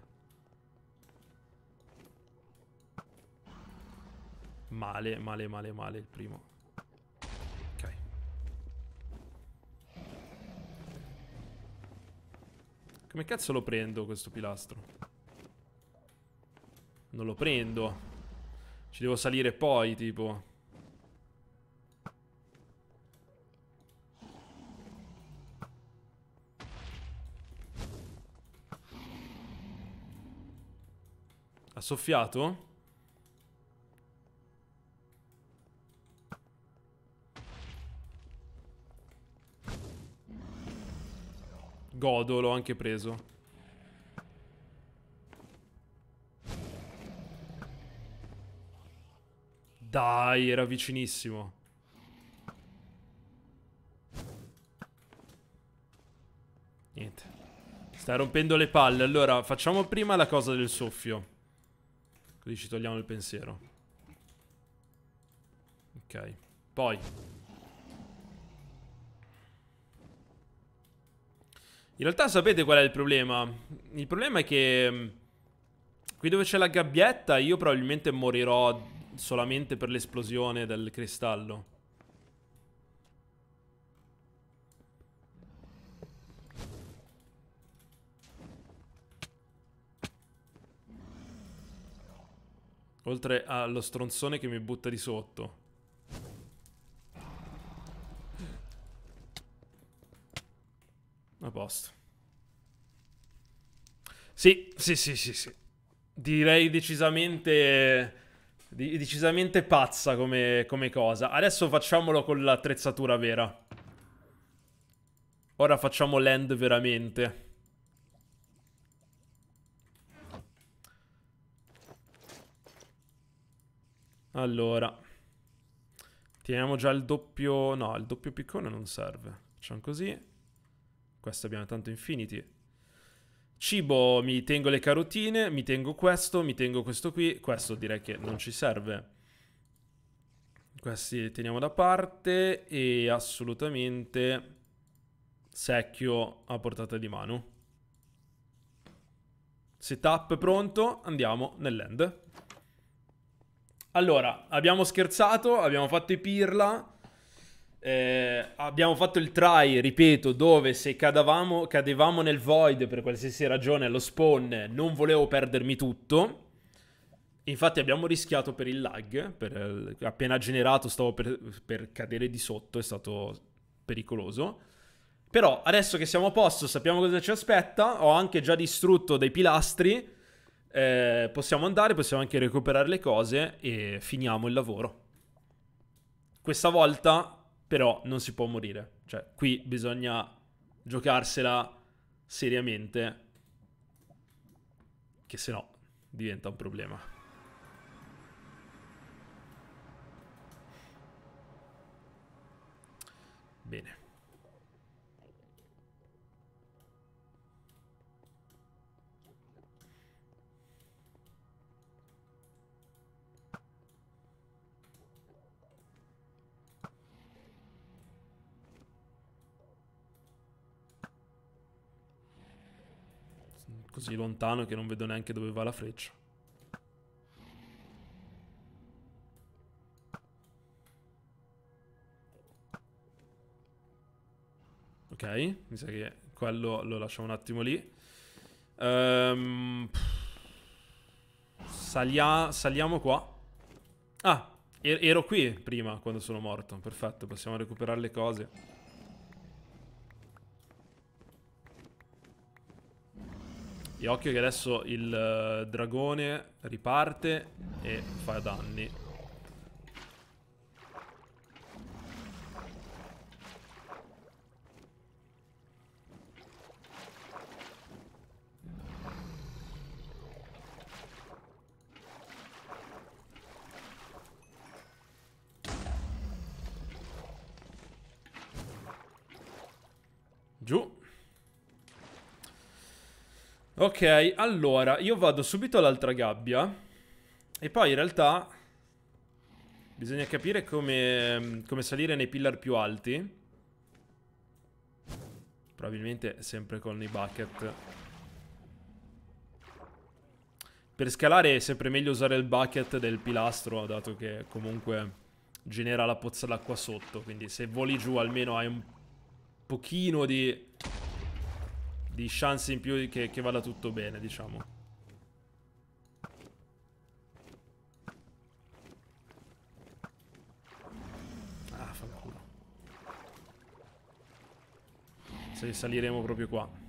S1: Male, male, male, male il primo. Ok. Come cazzo lo prendo questo pilastro? Non lo prendo. Ci devo salire poi, tipo... soffiato? Godo, l'ho anche preso. Dai, era vicinissimo. Niente. Sta rompendo le palle. Allora, facciamo prima la cosa del soffio. Così ci togliamo il pensiero. Ok. Poi. In realtà sapete qual è il problema? Il problema è che... Mm, qui dove c'è la gabbietta io probabilmente morirò solamente per l'esplosione del cristallo. Oltre allo stronzone che mi butta di sotto. A posto. Sì, sì, sì, sì, sì. Direi decisamente... decisamente pazza come, come cosa. Adesso facciamolo con l'attrezzatura vera. Ora facciamo land veramente. Allora, teniamo già il doppio... No, il doppio piccone non serve. Facciamo così. Questo abbiamo tanto infinity. Cibo, mi tengo le carotine, mi tengo questo, mi tengo questo qui. Questo direi che non ci serve. Questi li teniamo da parte e assolutamente secchio a portata di mano. Setup pronto, andiamo nell'end. Allora, abbiamo scherzato, abbiamo fatto i pirla. Eh, abbiamo fatto il try, ripeto, dove se cadavamo, cadevamo nel void per qualsiasi ragione allo spawn non volevo perdermi tutto. Infatti abbiamo rischiato per il lag, per, eh, appena generato stavo per, per cadere di sotto, è stato pericoloso. Però adesso che siamo a posto, sappiamo cosa ci aspetta, ho anche già distrutto dei pilastri eh, possiamo andare, possiamo anche recuperare le cose e finiamo il lavoro. Questa volta però non si può morire. Cioè, qui bisogna giocarsela seriamente, che se no diventa un problema. così lontano che non vedo neanche dove va la freccia. Ok, mi sa che quello lo lasciamo un attimo lì. Um, salia, saliamo qua. Ah, ero qui prima quando sono morto. Perfetto, possiamo recuperare le cose. E occhio che adesso il eh, dragone riparte e fa danni. Ok, allora, io vado subito all'altra gabbia. E poi in realtà... Bisogna capire come, come salire nei pillar più alti. Probabilmente sempre con i bucket. Per scalare è sempre meglio usare il bucket del pilastro, dato che comunque genera la pozza d'acqua sotto. Quindi se voli giù almeno hai un pochino di di chance in più che, che vada tutto bene, diciamo. Ah, fanculo. Se saliremo proprio qua.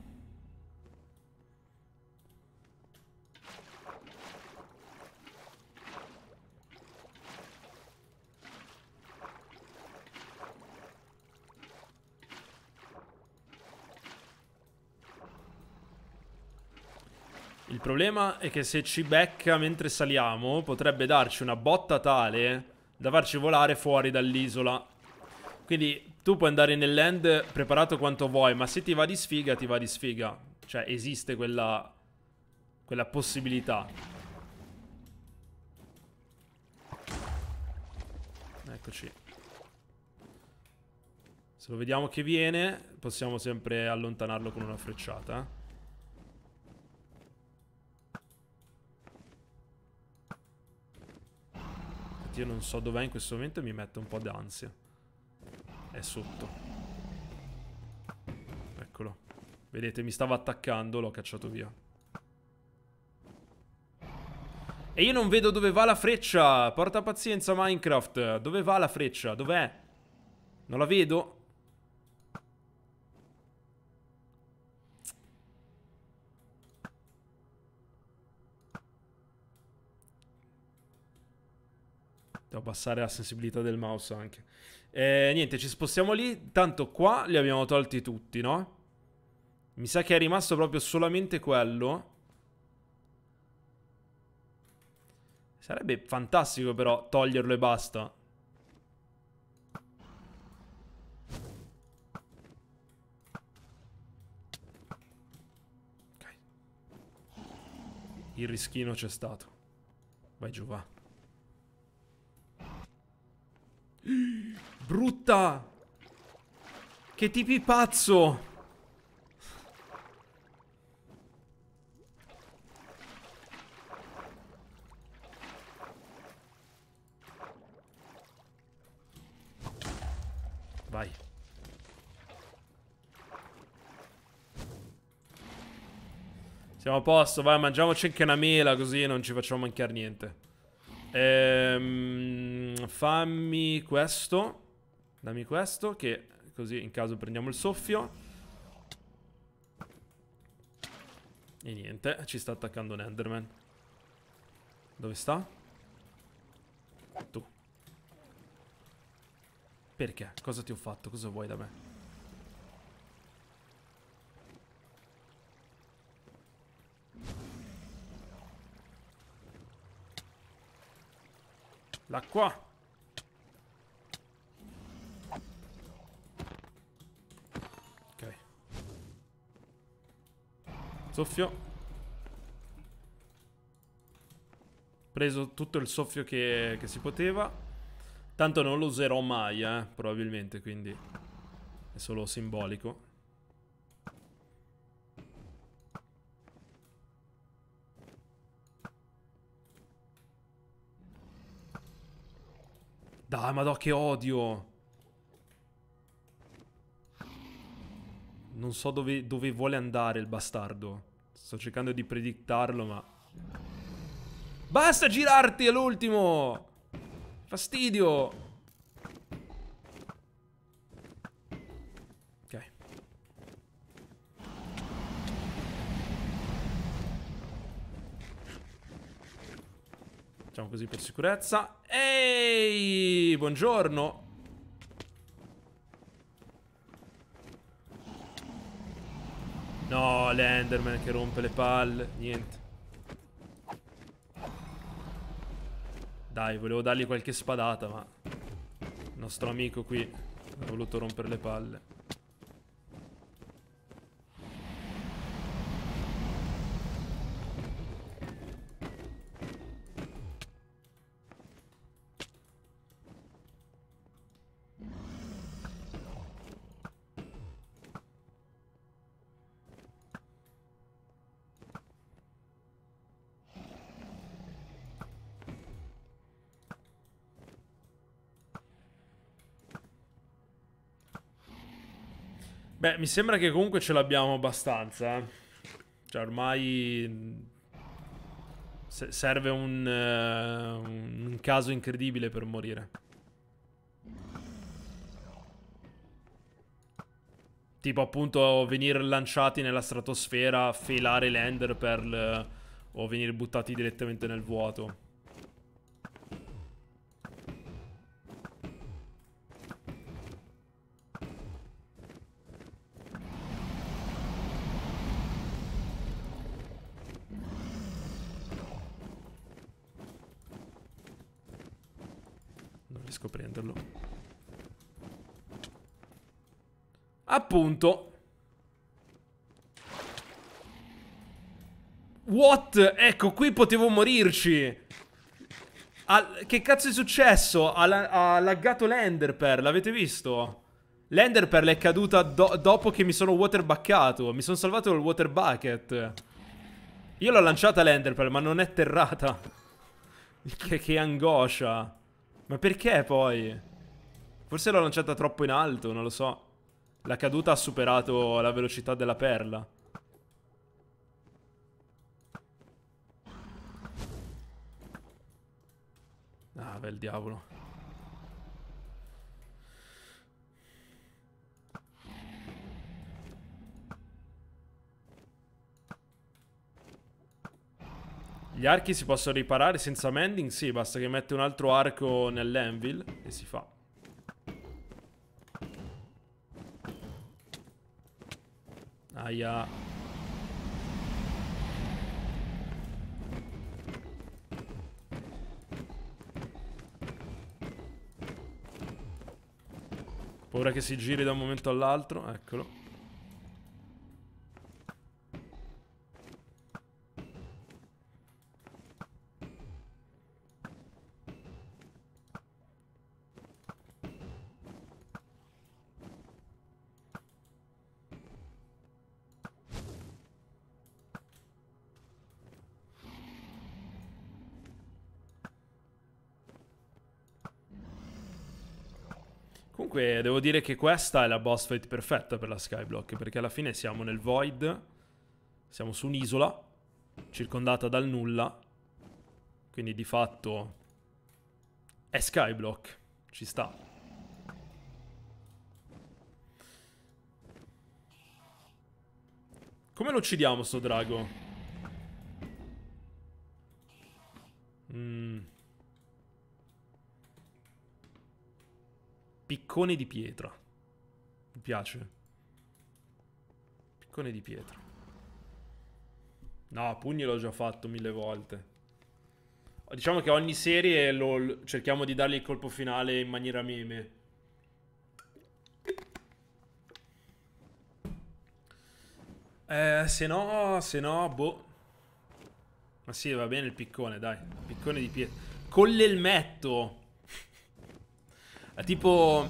S1: Il problema è che se ci becca mentre saliamo potrebbe darci una botta tale da farci volare fuori dall'isola. Quindi tu puoi andare nel land preparato quanto vuoi, ma se ti va di sfiga, ti va di sfiga. Cioè esiste quella, quella possibilità. Eccoci. Se lo vediamo che viene, possiamo sempre allontanarlo con una frecciata. infatti io non so dov'è in questo momento e mi mette un po' d'ansia. È sotto. Eccolo. Vedete, mi stava attaccando, l'ho cacciato via. E io non vedo dove va la freccia. Porta pazienza Minecraft. Dove va la freccia? Dov'è? Non la vedo. Devo abbassare la sensibilità del mouse anche. E niente, ci spostiamo lì. Tanto qua li abbiamo tolti tutti, no? Mi sa che è rimasto proprio solamente quello. Sarebbe fantastico però toglierlo e basta. Il rischino c'è stato. Vai giù, va. Brutta! Che tipi pazzo! Vai. Siamo a posto, vai, mangiamoci anche una mela così non ci facciamo mancare niente. Ehm... Fammi questo. Dammi questo, che così in caso prendiamo il soffio. E niente, ci sta attaccando un Enderman. Dove sta? Tu. Perché? Cosa ti ho fatto? Cosa vuoi da me? L'acqua Soffio. Preso tutto il soffio che, che si poteva. Tanto non lo userò mai, eh, probabilmente, quindi è solo simbolico. Dai, madò, che odio! non so dove, dove vuole andare il bastardo. Sto cercando di predictarlo, ma... Basta girarti, è l'ultimo! Fastidio! Ok. Facciamo così per sicurezza. Ehi! Buongiorno! No, l'Enderman che rompe le palle. Niente. Dai, volevo dargli qualche spadata, ma... Il nostro amico qui ha voluto rompere le palle. Beh, mi sembra che comunque ce l'abbiamo abbastanza. Eh. Cioè, ormai... Mm, se serve un, uh, un caso incredibile per morire. Tipo appunto venire lanciati nella stratosfera, felare l'ender per... Eh, o venire buttati direttamente nel vuoto. appunto What? Ecco, qui potevo morirci. Al... Che cazzo è successo? Ha, la... ha laggato l'Enderpearl, l'avete visto? L'Enderpearl è caduta do... dopo che mi sono waterbaccato. Mi sono salvato col water bucket. Io l'ho lanciata l'Enderpearl, ma non è terrata. (laughs) Che, che angoscia. Ma perché poi? Forse l'ho lanciata troppo in alto, non lo so. La caduta ha superato la velocità della perla. Ah, bel diavolo. Gli archi si possono riparare senza mending? Sì, basta che mette un altro arco nell'anvil e si fa. Aia. Ora che si giri da un momento all'altro, eccolo. devo dire che questa è la boss fight perfetta per la Skyblock, perché alla fine siamo nel Void, siamo su un'isola, circondata dal nulla, quindi di fatto è Skyblock, ci sta. Come lo uccidiamo sto drago? Mmm... Piccone di pietra. Mi piace. Piccone di pietra. No, pugni l'ho già fatto mille volte. Diciamo che ogni serie lo, cerchiamo di dargli il colpo finale in maniera meme. Eh, se no, se no, boh. Ma sì, va bene il piccone, dai. Piccone di pietra. Con l'elmetto. Tipo,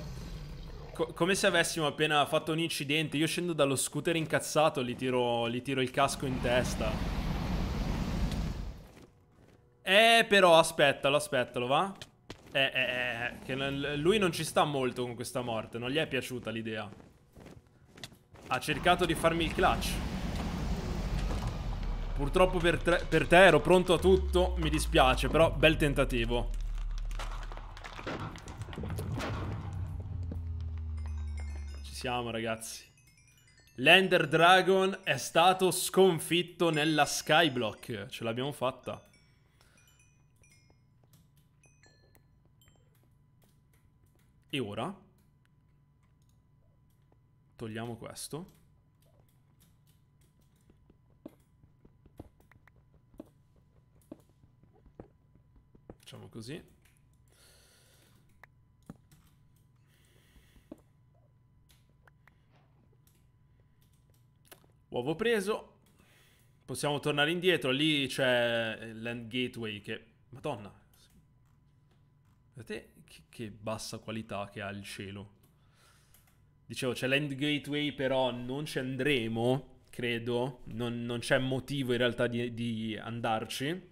S1: co come se avessimo appena fatto un incidente. Io scendo dallo scooter incazzato e gli tiro, gli tiro il casco in testa. Eh, però, aspettalo, aspettalo, va? Eh, eh, eh, eh che lui non ci sta molto con questa morte, non gli è piaciuta l'idea. Ha cercato di farmi il clutch. Purtroppo per, per te ero pronto a tutto, mi dispiace, però bel tentativo. siamo ragazzi. L'Ender Dragon è stato sconfitto nella Skyblock. Ce l'abbiamo fatta. E ora? Togliamo questo. Facciamo così. Uovo preso. Possiamo tornare indietro. Lì c'è l'end gateway che... Madonna. Guardate che, che bassa qualità che ha il cielo. Dicevo, c'è l'end gateway, però non ci andremo, credo. Non, non c'è motivo in realtà di, di, andarci.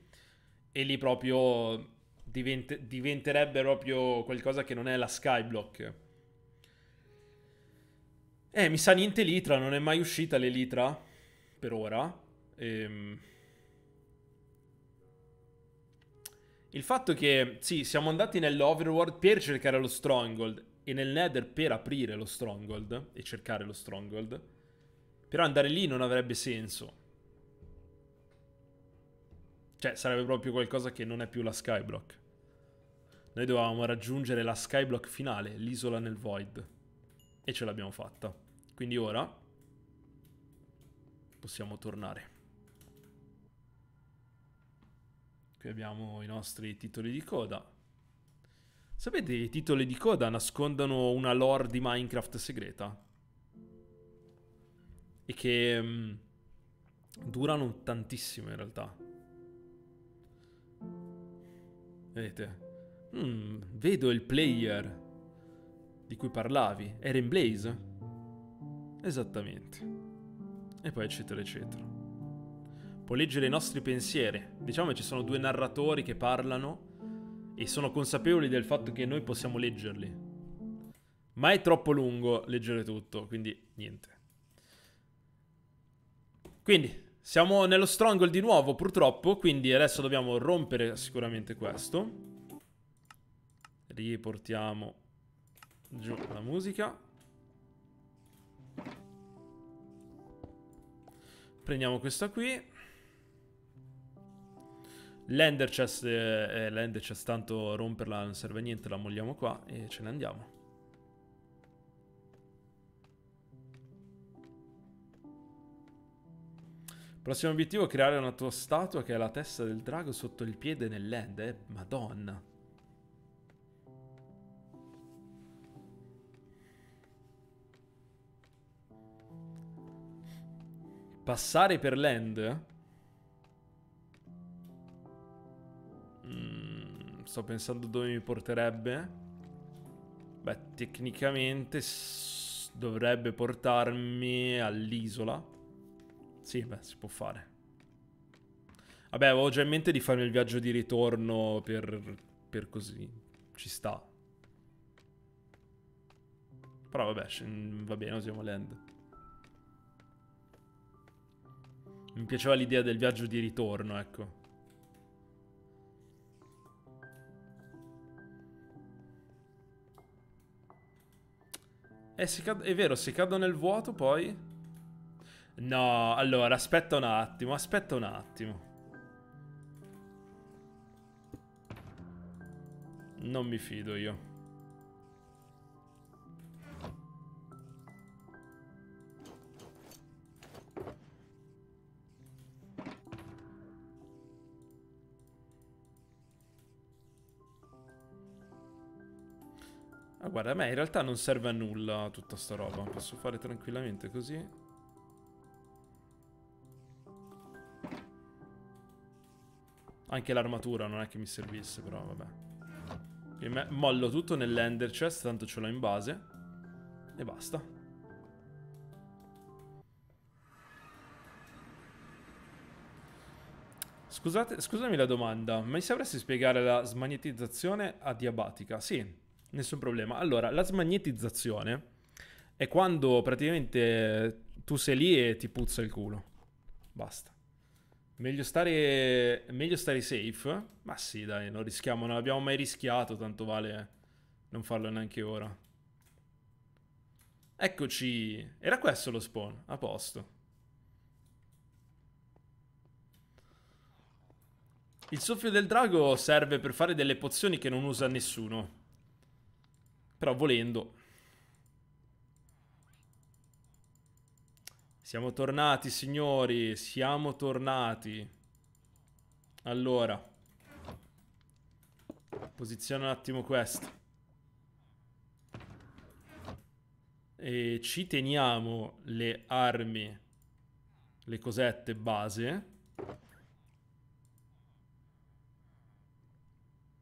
S1: E lì proprio diventerebbe proprio qualcosa che non è la skyblock. Eh, mi sa niente Litra, non è mai uscita l'Elitra, per ora. Ehm... Il fatto che, sì, siamo andati nell'Overworld per cercare lo Stronghold e nel Nether per aprire lo Stronghold e cercare lo Stronghold, però andare lì non avrebbe senso. Cioè, sarebbe proprio qualcosa che non è più la Skyblock. Noi dovevamo raggiungere la Skyblock finale, l'isola nel Void. E ce l'abbiamo fatta. Quindi ora possiamo tornare. Qui abbiamo i nostri titoli di coda. Sapete, i titoli di coda nascondono una lore di Minecraft segreta. E che um, durano tantissimo in realtà. Vedete? Mm, vedo il player di cui parlavi. Era in Blaze? Esattamente. E poi eccetera eccetera. Può leggere i nostri pensieri. Diciamo che ci sono due narratori che parlano e sono consapevoli del fatto che noi possiamo leggerli. Ma è troppo lungo leggere tutto, quindi niente. Quindi siamo nello Stronghold di nuovo purtroppo, quindi adesso dobbiamo rompere sicuramente questo. Riportiamo giù la musica. Prendiamo questa qui. L'ender chest, eh, eh l'ender chest tanto romperla non serve a niente, la molliamo qua e ce ne andiamo. Prossimo obiettivo, creare una tua statua che è la testa del drago sotto il piede nell'end, eh? Madonna. Passare per land? Mm, sto pensando dove mi porterebbe. Beh, tecnicamente dovrebbe portarmi all'isola. Sì, beh, si può fare. Vabbè, avevo già in mente di farmi il viaggio di ritorno per, per così. Ci sta. Però vabbè, va bene, usiamo land. Mi piaceva l'idea del viaggio di ritorno, ecco. Eh, se cado... È vero, se cado nel vuoto poi... No, allora, aspetta un attimo, aspetta un attimo. Non mi fido io. Ah, guarda, a me in realtà non serve a nulla tutta sta roba. Posso fare tranquillamente così. Anche l'armatura non è che mi servisse, però vabbè. Me, mollo tutto nell'ender chest, tanto ce l'ho in base. E basta. Scusate, scusami la domanda, ma mi sapresti spiegare la smagnetizzazione adiabatica? Sì, nessun problema. Allora, la smagnetizzazione è quando praticamente tu sei lì e ti puzza il culo. Basta. Meglio stare, meglio stare safe? Ma sì, dai, non rischiamo, non abbiamo mai rischiato, tanto vale non farlo neanche ora. Eccoci. Era questo lo spawn, a posto. Il soffio del drago serve per fare delle pozioni che non usa nessuno. Però volendo... Siamo tornati, signori. Siamo tornati. Allora. Posiziono un attimo questo. E ci teniamo le armi, le cosette base.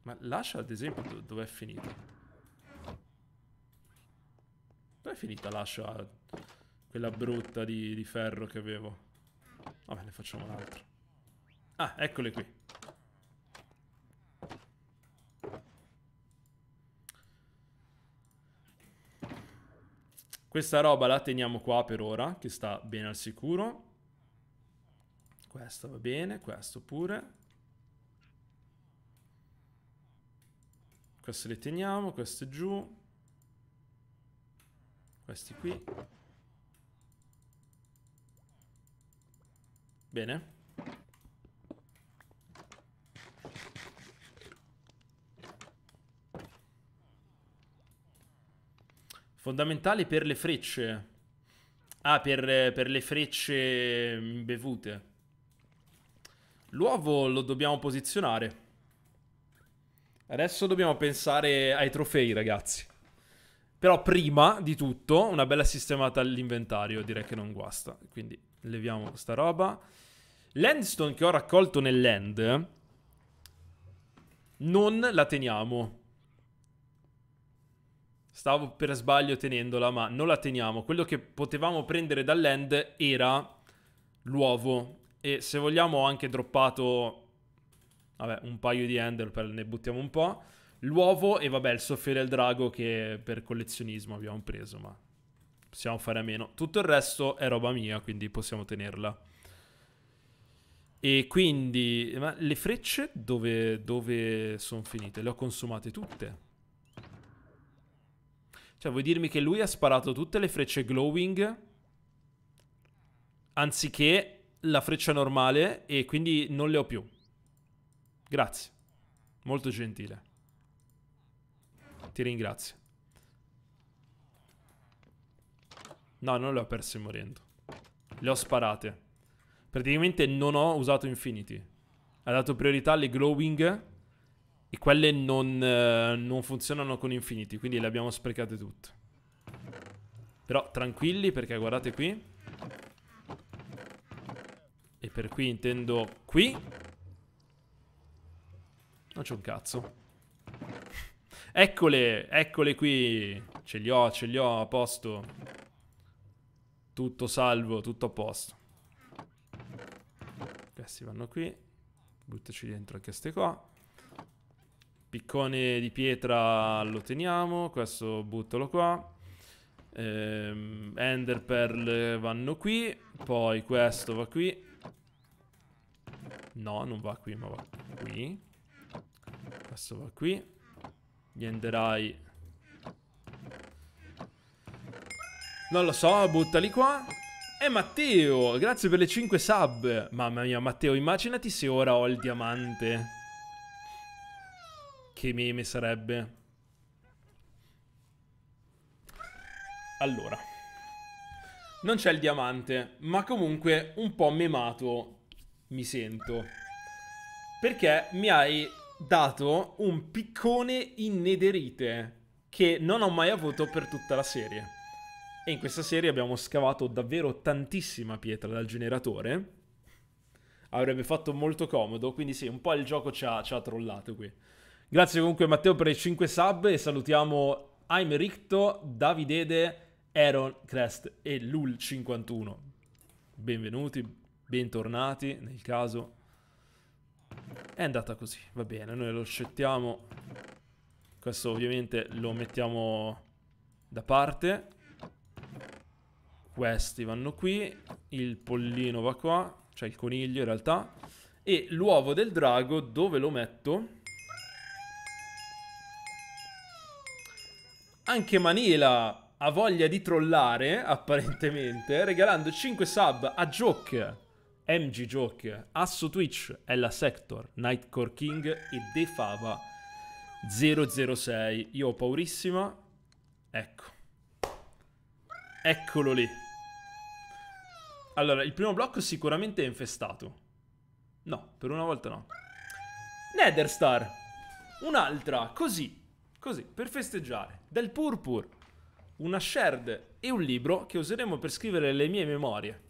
S1: Ma lascia ad esempio dove è finito. Com'è finita l'ascia? Quella brutta di, di ferro che avevo. Vabbè, ne facciamo un'altra. Ah, eccole qui. Questa roba la teniamo qua per ora, che sta bene al sicuro. Questo va bene, questo pure. Queste le teniamo, queste giù. Questi qui. Bene. Fondamentale per le frecce. Ah, per, per le frecce bevute. L'uovo lo dobbiamo posizionare. Adesso dobbiamo pensare ai trofei, ragazzi. Però prima di tutto una bella sistemata all'inventario direi che non guasta. Quindi leviamo questa roba. L'endstone che ho raccolto nell'end non la teniamo. Stavo per sbaglio tenendola, ma non la teniamo. Quello che potevamo prendere dall'end era l'uovo. E se vogliamo ho anche droppato... Vabbè, un paio di ender, per... ne buttiamo un po'. L'uovo e vabbè il soffio del drago che per collezionismo abbiamo preso, ma possiamo fare a meno. Tutto il resto è roba mia, quindi possiamo tenerla. E quindi... Ma le frecce dove, dove sono finite? Le ho consumate tutte. Cioè, vuoi dirmi che lui ha sparato tutte le frecce glowing anziché la freccia normale e quindi non le ho più. Grazie. Molto gentile. Ti ringrazio. No, non le ho perse morendo. Le ho sparate. Praticamente non ho usato Infinity. Ha dato priorità alle glowing. E quelle non, eh, non funzionano con Infinity. Quindi le abbiamo sprecate tutte. Però tranquilli perché guardate qui. E per qui intendo qui. Non c'è un cazzo. Eccole, eccole qui. Ce li ho, ce li ho a posto. Tutto salvo, tutto a posto. Questi vanno qui. Buttaci dentro anche queste qua. Piccone di pietra lo teniamo. Questo buttalo qua. Ehm, Ender Pearl vanno qui. Poi questo va qui. No, non va qui, ma va qui. Questo va qui. Gli enderai Non lo so, buttali qua E Matteo, grazie per le 5 sub Mamma mia, Matteo, immaginati se ora ho il diamante Che meme sarebbe Allora Non c'è il diamante Ma comunque un po' memato Mi sento Perché mi hai dato un piccone in nederite che non ho mai avuto per tutta la serie. E in questa serie abbiamo scavato davvero tantissima pietra dal generatore. Avrebbe fatto molto comodo, quindi sì, un po' il gioco ci ha, ci ha trollato qui. Grazie comunque Matteo per i 5 sub e salutiamo I'm Aimericto, Davidede, Aaron Crest e Lul51. Benvenuti, bentornati nel caso è andata così, va bene, noi lo scettiamo. Questo ovviamente lo mettiamo da parte. Questi vanno qui, il pollino va qua, cioè il coniglio in realtà. E l'uovo del drago dove lo metto? Anche Manila ha voglia di trollare, apparentemente, regalando 5 sub a Joker. MG Joke, Asso Twitch, Ella Sector, Nightcore King e Defava 006. Io ho paurissima. Ecco. Eccolo lì. Allora, il primo blocco sicuramente è infestato. No, per una volta no. Netherstar. Un'altra, così. Così, per festeggiare. Del Purpur. Una shard e un libro che useremo per scrivere le mie memorie.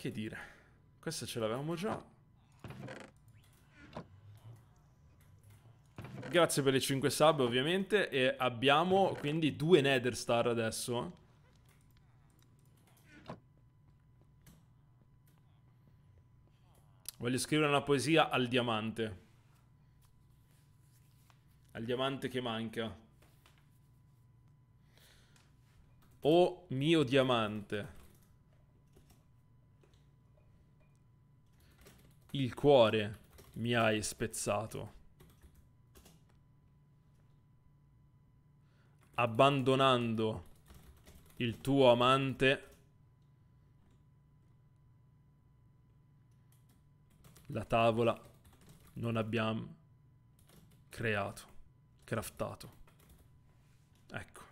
S1: Che dire. Questa ce l'avevamo già. Grazie per le 5 sub ovviamente e abbiamo quindi due Nether Star adesso. Voglio scrivere una poesia al diamante. Al diamante che manca. Oh mio diamante. Il cuore mi hai spezzato. Abbandonando il tuo amante. La tavola non abbiamo creato, craftato. Ecco.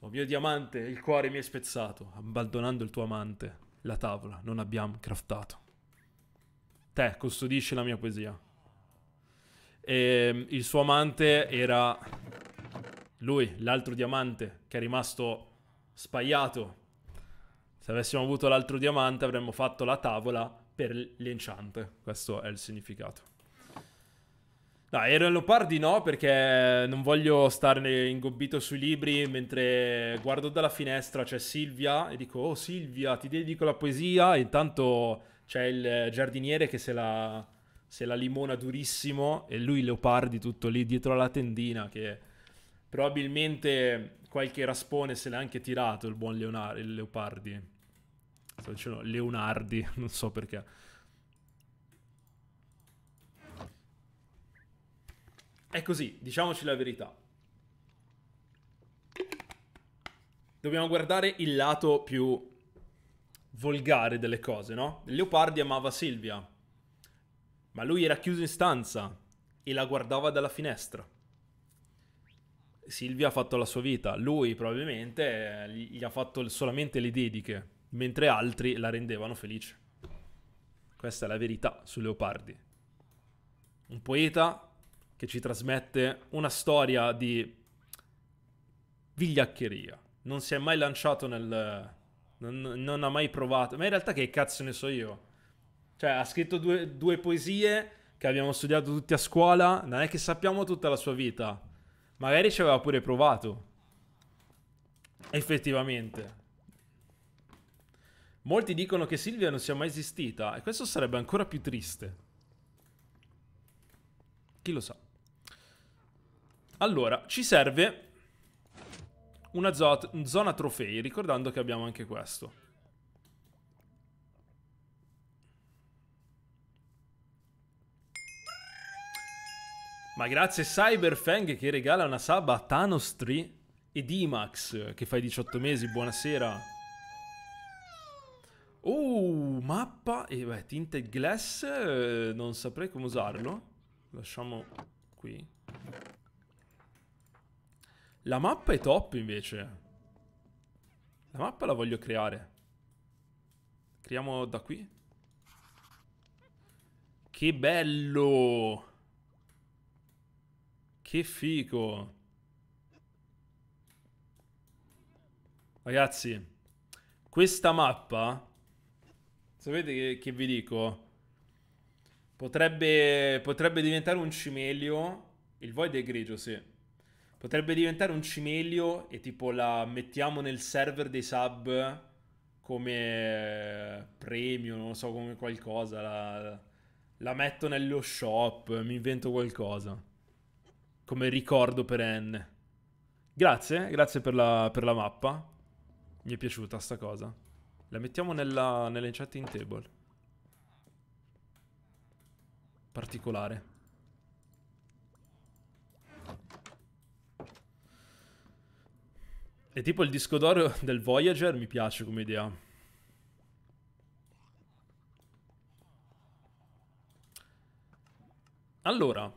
S1: Oh mio diamante, il cuore mi è spezzato, abbandonando il tuo amante la tavola, non abbiamo craftato. Te, custodisci la mia poesia. E ehm, il suo amante era lui, l'altro diamante, che è rimasto spaiato. Se avessimo avuto l'altro diamante avremmo fatto la tavola per l'enciante. Questo è il significato. No, Aaron Leopardi no, perché non voglio stare ingobbito sui libri mentre guardo dalla finestra c'è Silvia e dico, oh Silvia, ti dedico la poesia, e intanto c'è il giardiniere che se la, se la limona durissimo e lui Leopardi tutto lì dietro alla tendina che probabilmente qualche raspone se l'ha anche tirato il buon Leonar- il Leopardi. Leonardi, (laughs) non so perché. È così, diciamoci la verità. Dobbiamo guardare il lato più volgare delle cose, no? Leopardi amava Silvia, ma lui era chiuso in stanza e la guardava dalla finestra. Silvia ha fatto la sua vita, lui probabilmente eh, gli ha fatto solamente le dediche, mentre altri la rendevano felice. Questa è la verità su Leopardi. Un poeta che ci trasmette una storia di vigliaccheria. Non si è mai lanciato nel... Non, non, ha mai provato. Ma in realtà che cazzo ne so io? Cioè, ha scritto due, due poesie che abbiamo studiato tutti a scuola. Non è che sappiamo tutta la sua vita. Magari ci aveva pure provato. Effettivamente. Molti dicono che Silvia non sia mai esistita e questo sarebbe ancora più triste. Chi lo sa? Allora, ci serve una zona trofei, ricordando che abbiamo anche questo. Ma grazie Cyberfang che regala una sub a Thanos 3 e Dimax che fai 18 mesi, buonasera. Oh, mappa e beh, tinted glass, eh, non saprei come usarlo. Lasciamo qui. La mappa è top invece. La mappa la voglio creare. Creiamo da qui. Che bello! Che fico! Ragazzi, questa mappa, sapete che, che vi dico? Potrebbe, potrebbe diventare un cimelio. Il void è grigio, sì. Potrebbe diventare un cimelio e tipo la mettiamo nel server dei sub come premio, non so, come qualcosa. La, la metto nello shop, mi invento qualcosa. Come ricordo perenne. Grazie, grazie per la, per la mappa. Mi è piaciuta sta cosa. La mettiamo nella, nelle chat table. Particolare. E tipo il disco d'oro (laughs) del Voyager mi piace come idea. Allora,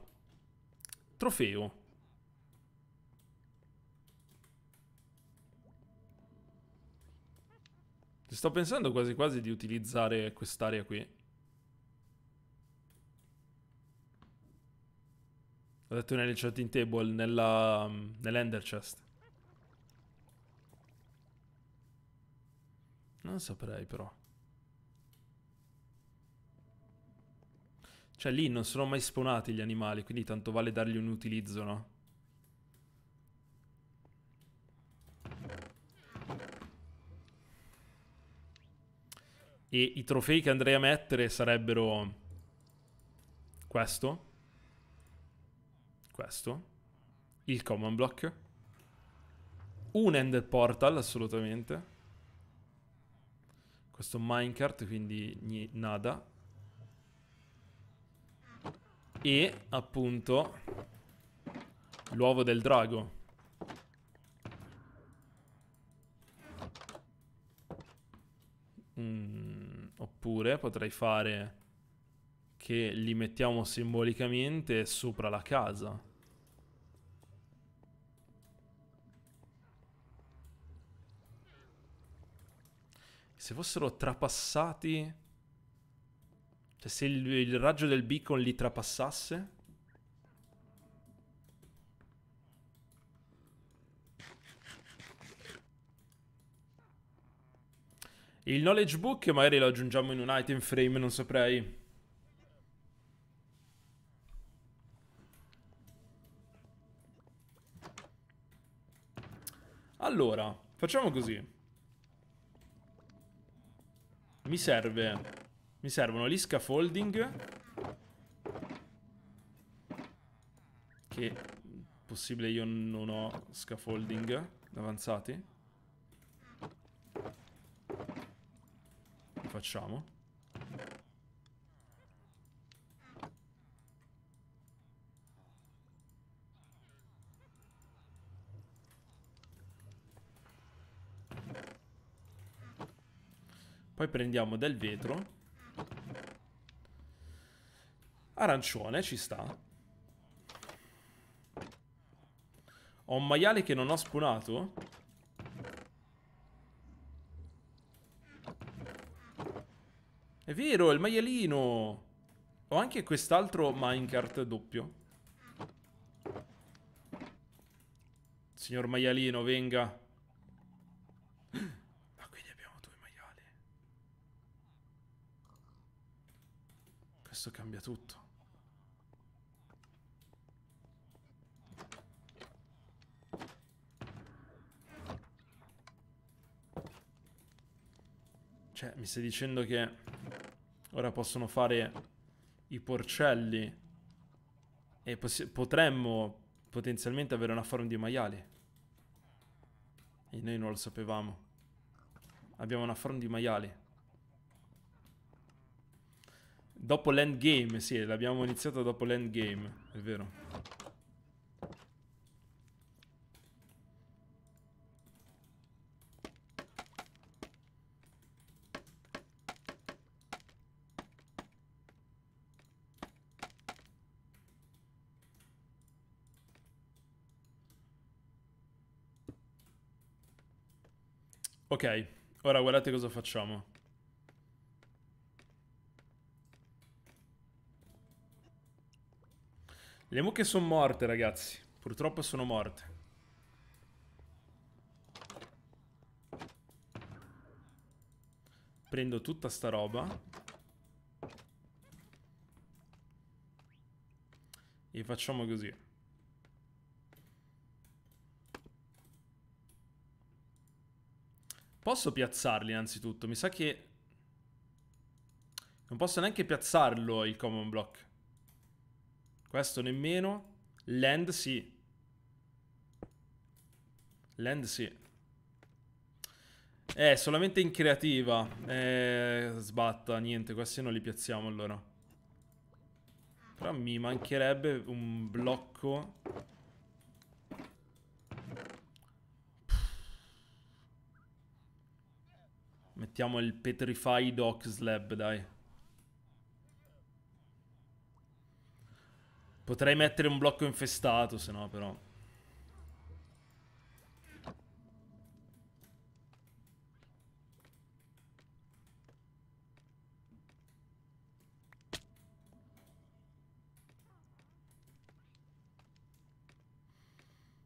S1: trofeo. Sto pensando quasi quasi di utilizzare quest'area qui. Ho detto nelle chatting table, nella, mm, nell'ender chest. Non saprei però. Cioè lì non sono mai spawnati gli animali, quindi tanto vale dargli un utilizzo, no? E i trofei che andrei a mettere sarebbero questo, questo, il common block, un end portal assolutamente, questo minecart, quindi nada. E appunto l'uovo del drago. Mm, oppure potrei fare che li mettiamo simbolicamente sopra la casa. se fossero trapassati... Cioè se il, il raggio del beacon li trapassasse... Il knowledge book magari lo aggiungiamo in un item frame, non saprei. Allora, facciamo così. Mi serve Mi servono gli scaffolding Che Possibile io non ho scaffolding Avanzati Facciamo Poi prendiamo del vetro. Arancione, ci sta. Ho un maiale che non ho spunato? È vero, è il maialino! Ho anche quest'altro minecart doppio. Signor maialino, venga. Questo cambia tutto. Cioè, mi stai dicendo che ora possono fare i porcelli e potremmo potenzialmente avere una farm di maiali. E noi non lo sapevamo. Abbiamo una farm di maiali. Dopo l'endgame, sì, l'abbiamo iniziato dopo l'endgame, è vero. Ok, ora guardate cosa facciamo. Le mucche sono morte, ragazzi. Purtroppo sono morte. Prendo tutta sta roba. E facciamo così. Posso piazzarli innanzitutto? Mi sa che... Non posso neanche piazzarlo il common block. Questo nemmeno. Land sì. Land sì. Eh, solamente in creativa. Eh, sbatta, niente, questi non li piazziamo allora. Però mi mancherebbe un blocco. Mettiamo il Petrified Ox Slab, dai. Potrei mettere un blocco infestato, se no però.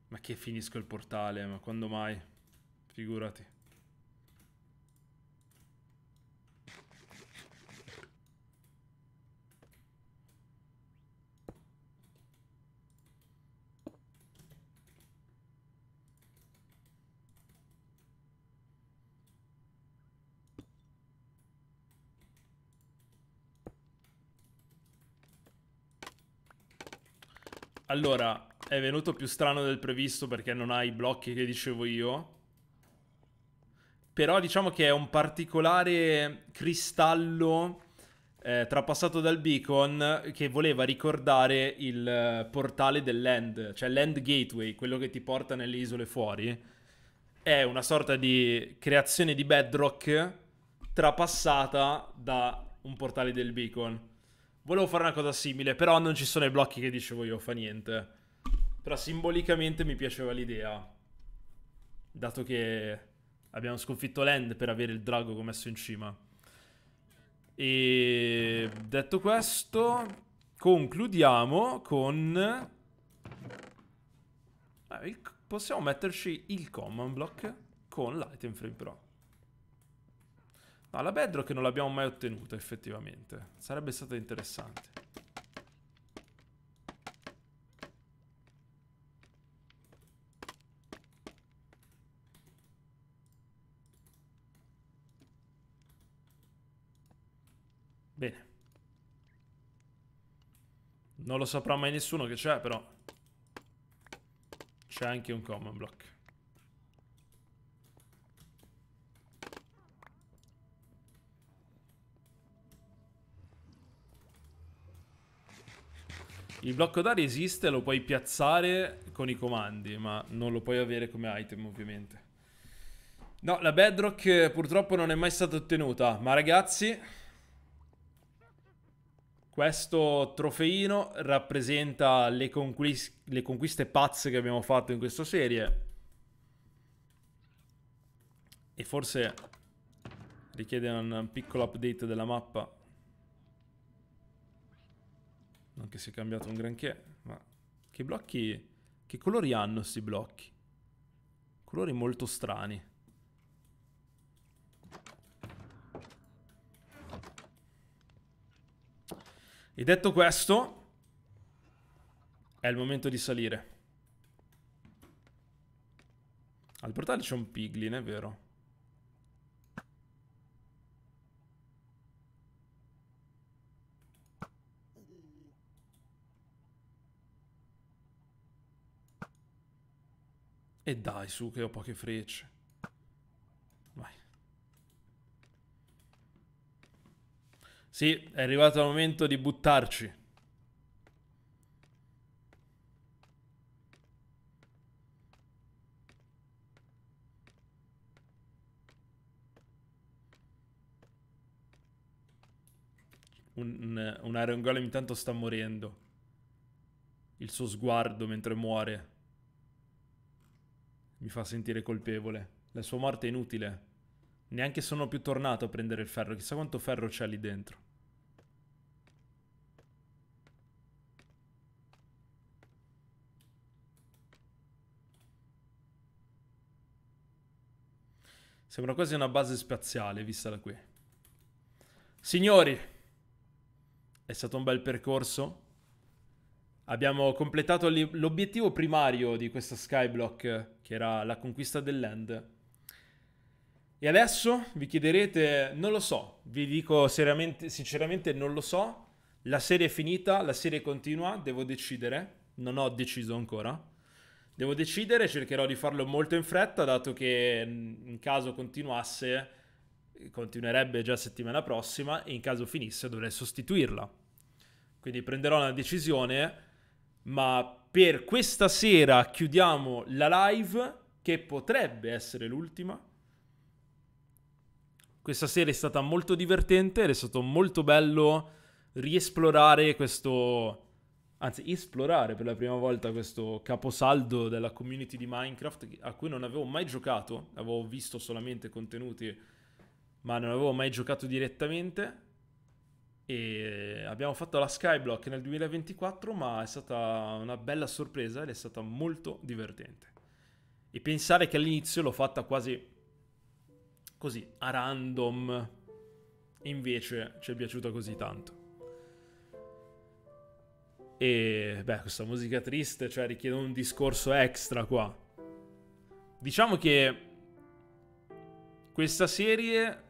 S1: Ma che finisco il portale, ma quando mai? Figurati. Allora, è venuto più strano del previsto perché non ha i blocchi che dicevo io. Però diciamo che è un particolare cristallo eh, trapassato dal beacon che voleva ricordare il eh, portale dell'end, cioè l'end gateway, quello che ti porta nelle isole fuori. È una sorta di creazione di bedrock trapassata da un portale del beacon. Volevo fare una cosa simile, però non ci sono i blocchi che dicevo io, fa niente. Però simbolicamente mi piaceva l'idea. Dato che abbiamo sconfitto l'end per avere il drago commesso in cima. E detto questo, concludiamo con... Eh, possiamo metterci il command block con l'item frame però. No, la bedrock non l'abbiamo mai ottenuta effettivamente. Sarebbe stata interessante. Bene. Non lo saprà mai nessuno che c'è, però. C'è anche un common block. Il blocco d'aria esiste, lo puoi piazzare con i comandi, ma non lo puoi avere come item ovviamente. No, la bedrock eh, purtroppo non è mai stata ottenuta, ma ragazzi... Questo trofeino rappresenta le, conquist le conquiste pazze che abbiamo fatto in questa serie. E forse richiede un piccolo update della mappa non che sia cambiato un granché, ma che blocchi... Che colori hanno questi blocchi? Colori molto strani. E detto questo, è il momento di salire. Al portale c'è un piglin, è vero. E dai su che ho poche frecce. Vai. Sì, è arrivato il momento di buttarci. Un, un, Iron Golem intanto sta morendo. Il suo sguardo mentre muore mi fa sentire colpevole. La sua morte è inutile. Neanche sono più tornato a prendere il ferro, chissà quanto ferro c'è lì dentro. Sembra quasi una base spaziale, vista da qui. Signori, è stato un bel percorso. Abbiamo completato l'obiettivo primario di questa Skyblock, che era la conquista del land. E adesso vi chiederete, non lo so, vi dico sinceramente non lo so, la serie è finita, la serie continua, devo decidere, non ho deciso ancora. Devo decidere, cercherò di farlo molto in fretta, dato che in caso continuasse, continuerebbe già settimana prossima, e in caso finisse dovrei sostituirla. Quindi prenderò una decisione ma per questa sera chiudiamo la live che potrebbe essere l'ultima. Questa sera è stata molto divertente ed è stato molto bello riesplorare questo, anzi esplorare per la prima volta questo caposaldo della community di Minecraft a cui non avevo mai giocato, avevo visto solamente contenuti ma non avevo mai giocato direttamente e abbiamo fatto la Skyblock nel 2024 ma è stata una bella sorpresa ed è stata molto divertente e pensare che all'inizio l'ho fatta quasi così a random e invece ci è piaciuta così tanto e beh questa musica triste cioè richiede un discorso extra qua diciamo che questa serie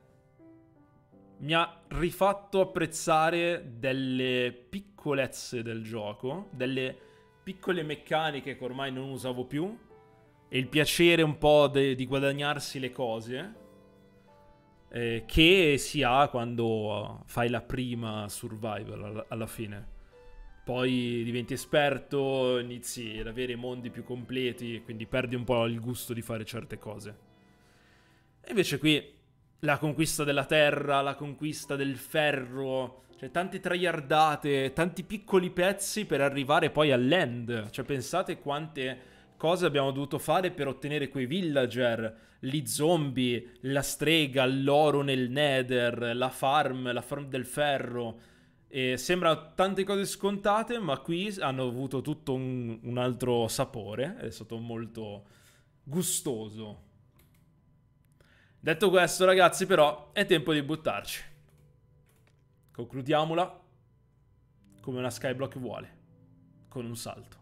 S1: mi ha rifatto apprezzare delle piccolezze del gioco, delle piccole meccaniche che ormai non usavo più e il piacere un po' de- di guadagnarsi le cose eh, che si ha quando fai la prima survival alla, alla fine. Poi diventi esperto, inizi ad avere mondi più completi, quindi perdi un po' il gusto di fare certe cose. E invece qui la conquista della terra, la conquista del ferro, cioè tante traiardate, tanti piccoli pezzi per arrivare poi all'end. Cioè pensate quante cose abbiamo dovuto fare per ottenere quei villager, gli zombie, la strega, l'oro nel nether, la farm, la farm del ferro. E sembra tante cose scontate, ma qui hanno avuto tutto un, un altro sapore, è stato molto gustoso. Detto questo ragazzi però è tempo di buttarci. Concludiamola come una skyblock vuole, con un salto.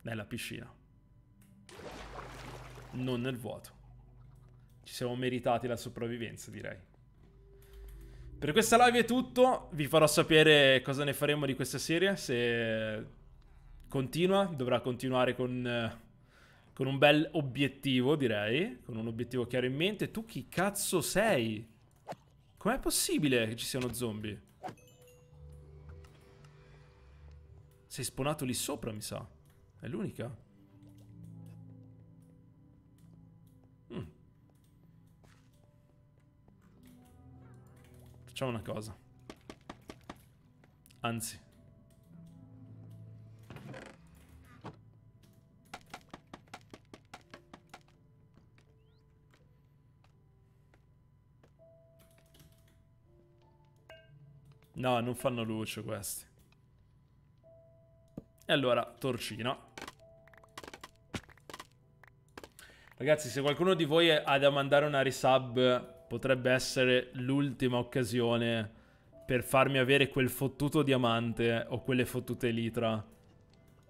S1: Nella piscina. Non nel vuoto. Ci siamo meritati la sopravvivenza direi. Per questa live è tutto, vi farò sapere cosa ne faremo di questa serie, se continua, dovrà continuare con eh, con un bel obiettivo, direi, con un obiettivo chiaro in mente. Tu chi cazzo sei? Com'è possibile che ci siano zombie? Sei spawnato lì sopra, mi sa. È l'unica. Mm. Facciamo una cosa. Anzi, No, non fanno luce questi. E allora, torcino. Ragazzi, se qualcuno di voi ha da mandare una resub, potrebbe essere l'ultima occasione per farmi avere quel fottuto diamante o quelle fottute litra.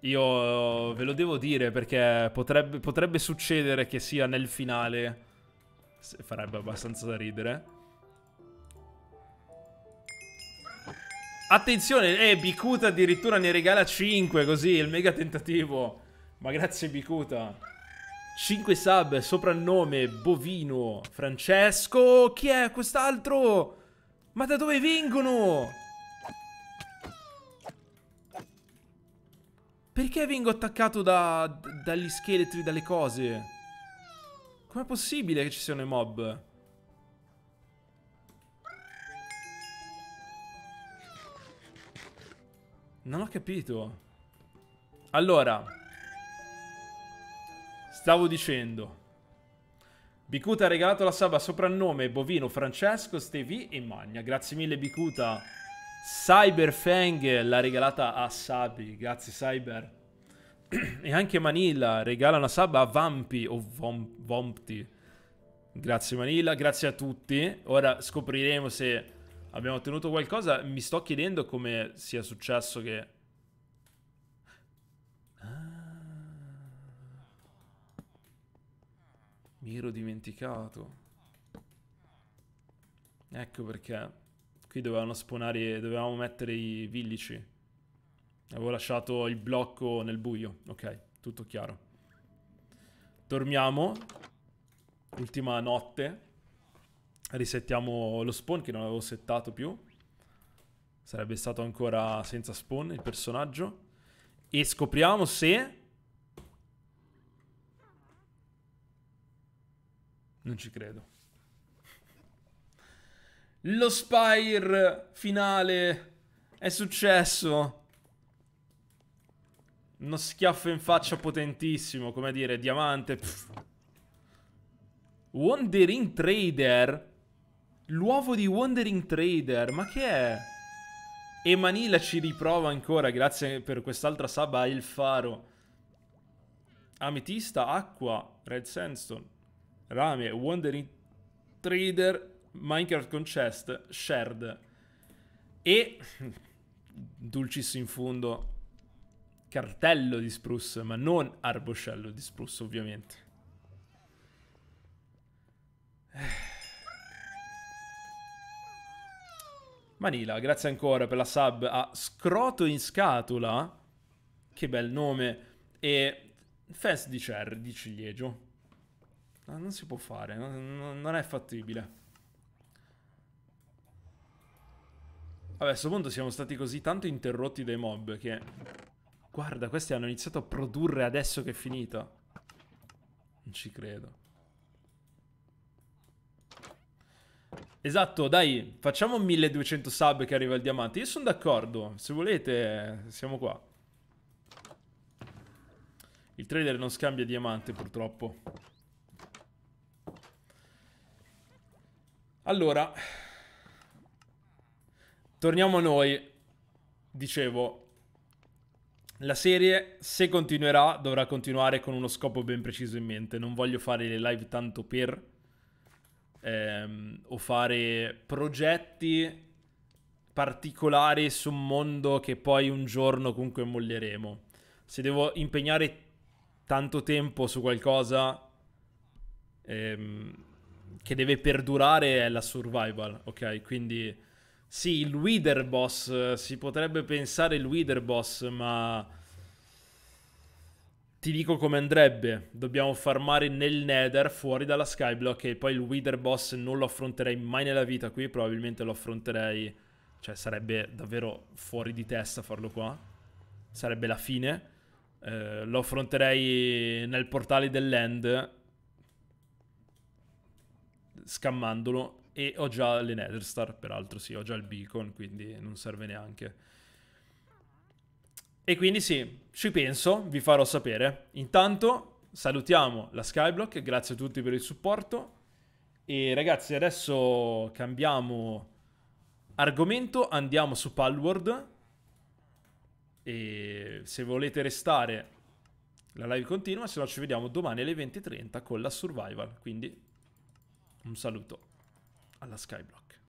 S1: Io eh, ve lo devo dire perché potrebbe, potrebbe succedere che sia nel finale. Farebbe abbastanza da ridere. Attenzione, eh, Bicuta addirittura ne regala 5, così, il mega tentativo. Ma grazie Bicuta. 5 sub, soprannome, bovino, Francesco. Chi è quest'altro? Ma da dove vengono? Perché vengo attaccato da, dagli scheletri, dalle cose? Com'è possibile che ci siano i mob? Non ho capito. Allora. Stavo dicendo. Bicuta ha regalato la saba soprannome Bovino Francesco Stevi e Magna. Grazie mille Bicuta. Cyberfang l'ha regalata a Sabi. Grazie Cyber. e anche Manila regala una saba a Vampi o Vompti. Grazie Manila, grazie a tutti. Ora scopriremo se abbiamo ottenuto qualcosa. Mi sto chiedendo come sia successo che... Ah. mi ero dimenticato. Ecco perché. Qui dovevano spawnare, dovevamo mettere i villici. Avevo lasciato il blocco nel buio. Ok, tutto chiaro. Dormiamo. Ultima notte risettiamo lo spawn che non avevo settato più. Sarebbe stato ancora senza spawn il personaggio. E scopriamo se... Non ci credo. Lo Spire finale è successo. Uno schiaffo in faccia potentissimo, come dire, diamante. Pff. Wandering Trader L'uovo di Wandering Trader, ma che è? E Manila ci riprova ancora, grazie per quest'altra saba il faro. Ametista, acqua, red sandstone, rame, Wandering Trader, Minecraft con chest, shared. E, (laughs) dulcis in fondo, cartello di spruce, ma non arboscello di spruce ovviamente. Eh. Manila, grazie ancora per la sub a Scroto in Scatola, che bel nome, e Fest di Cher di Ciliegio. No, ah, non si può fare, non, non è fattibile. Vabbè, a questo punto siamo stati così tanto interrotti dai mob che... Guarda, questi hanno iniziato a produrre adesso che è finita. Non ci credo. Esatto, dai, facciamo 1200 sub che arriva il diamante. Io sono d'accordo, se volete siamo qua. Il trader non scambia diamante purtroppo. Allora, torniamo a noi. Dicevo, la serie, se continuerà, dovrà continuare con uno scopo ben preciso in mente. Non voglio fare le live tanto per ehm, o fare progetti particolari su un mondo che poi un giorno comunque molleremo. Se devo impegnare tanto tempo su qualcosa ehm, che deve perdurare è la survival, ok? Quindi sì, il leader boss, si potrebbe pensare il leader boss, ma ti dico come andrebbe. Dobbiamo farmare nel Nether fuori dalla Skyblock e poi il Wither Boss non lo affronterei mai nella vita qui, probabilmente lo affronterei... Cioè sarebbe davvero fuori di testa farlo qua. Sarebbe la fine. Eh, lo affronterei nel portale dell'End scammandolo e ho già le Nether Star, peraltro sì, ho già il beacon, quindi non serve neanche. E quindi sì, ci penso, vi farò sapere. Intanto salutiamo la Skyblock, grazie a tutti per il supporto. E ragazzi, adesso cambiamo argomento, andiamo su Palward. E se volete restare, la live continua, se no ci vediamo domani alle 20.30 con la Survival. Quindi un saluto alla Skyblock.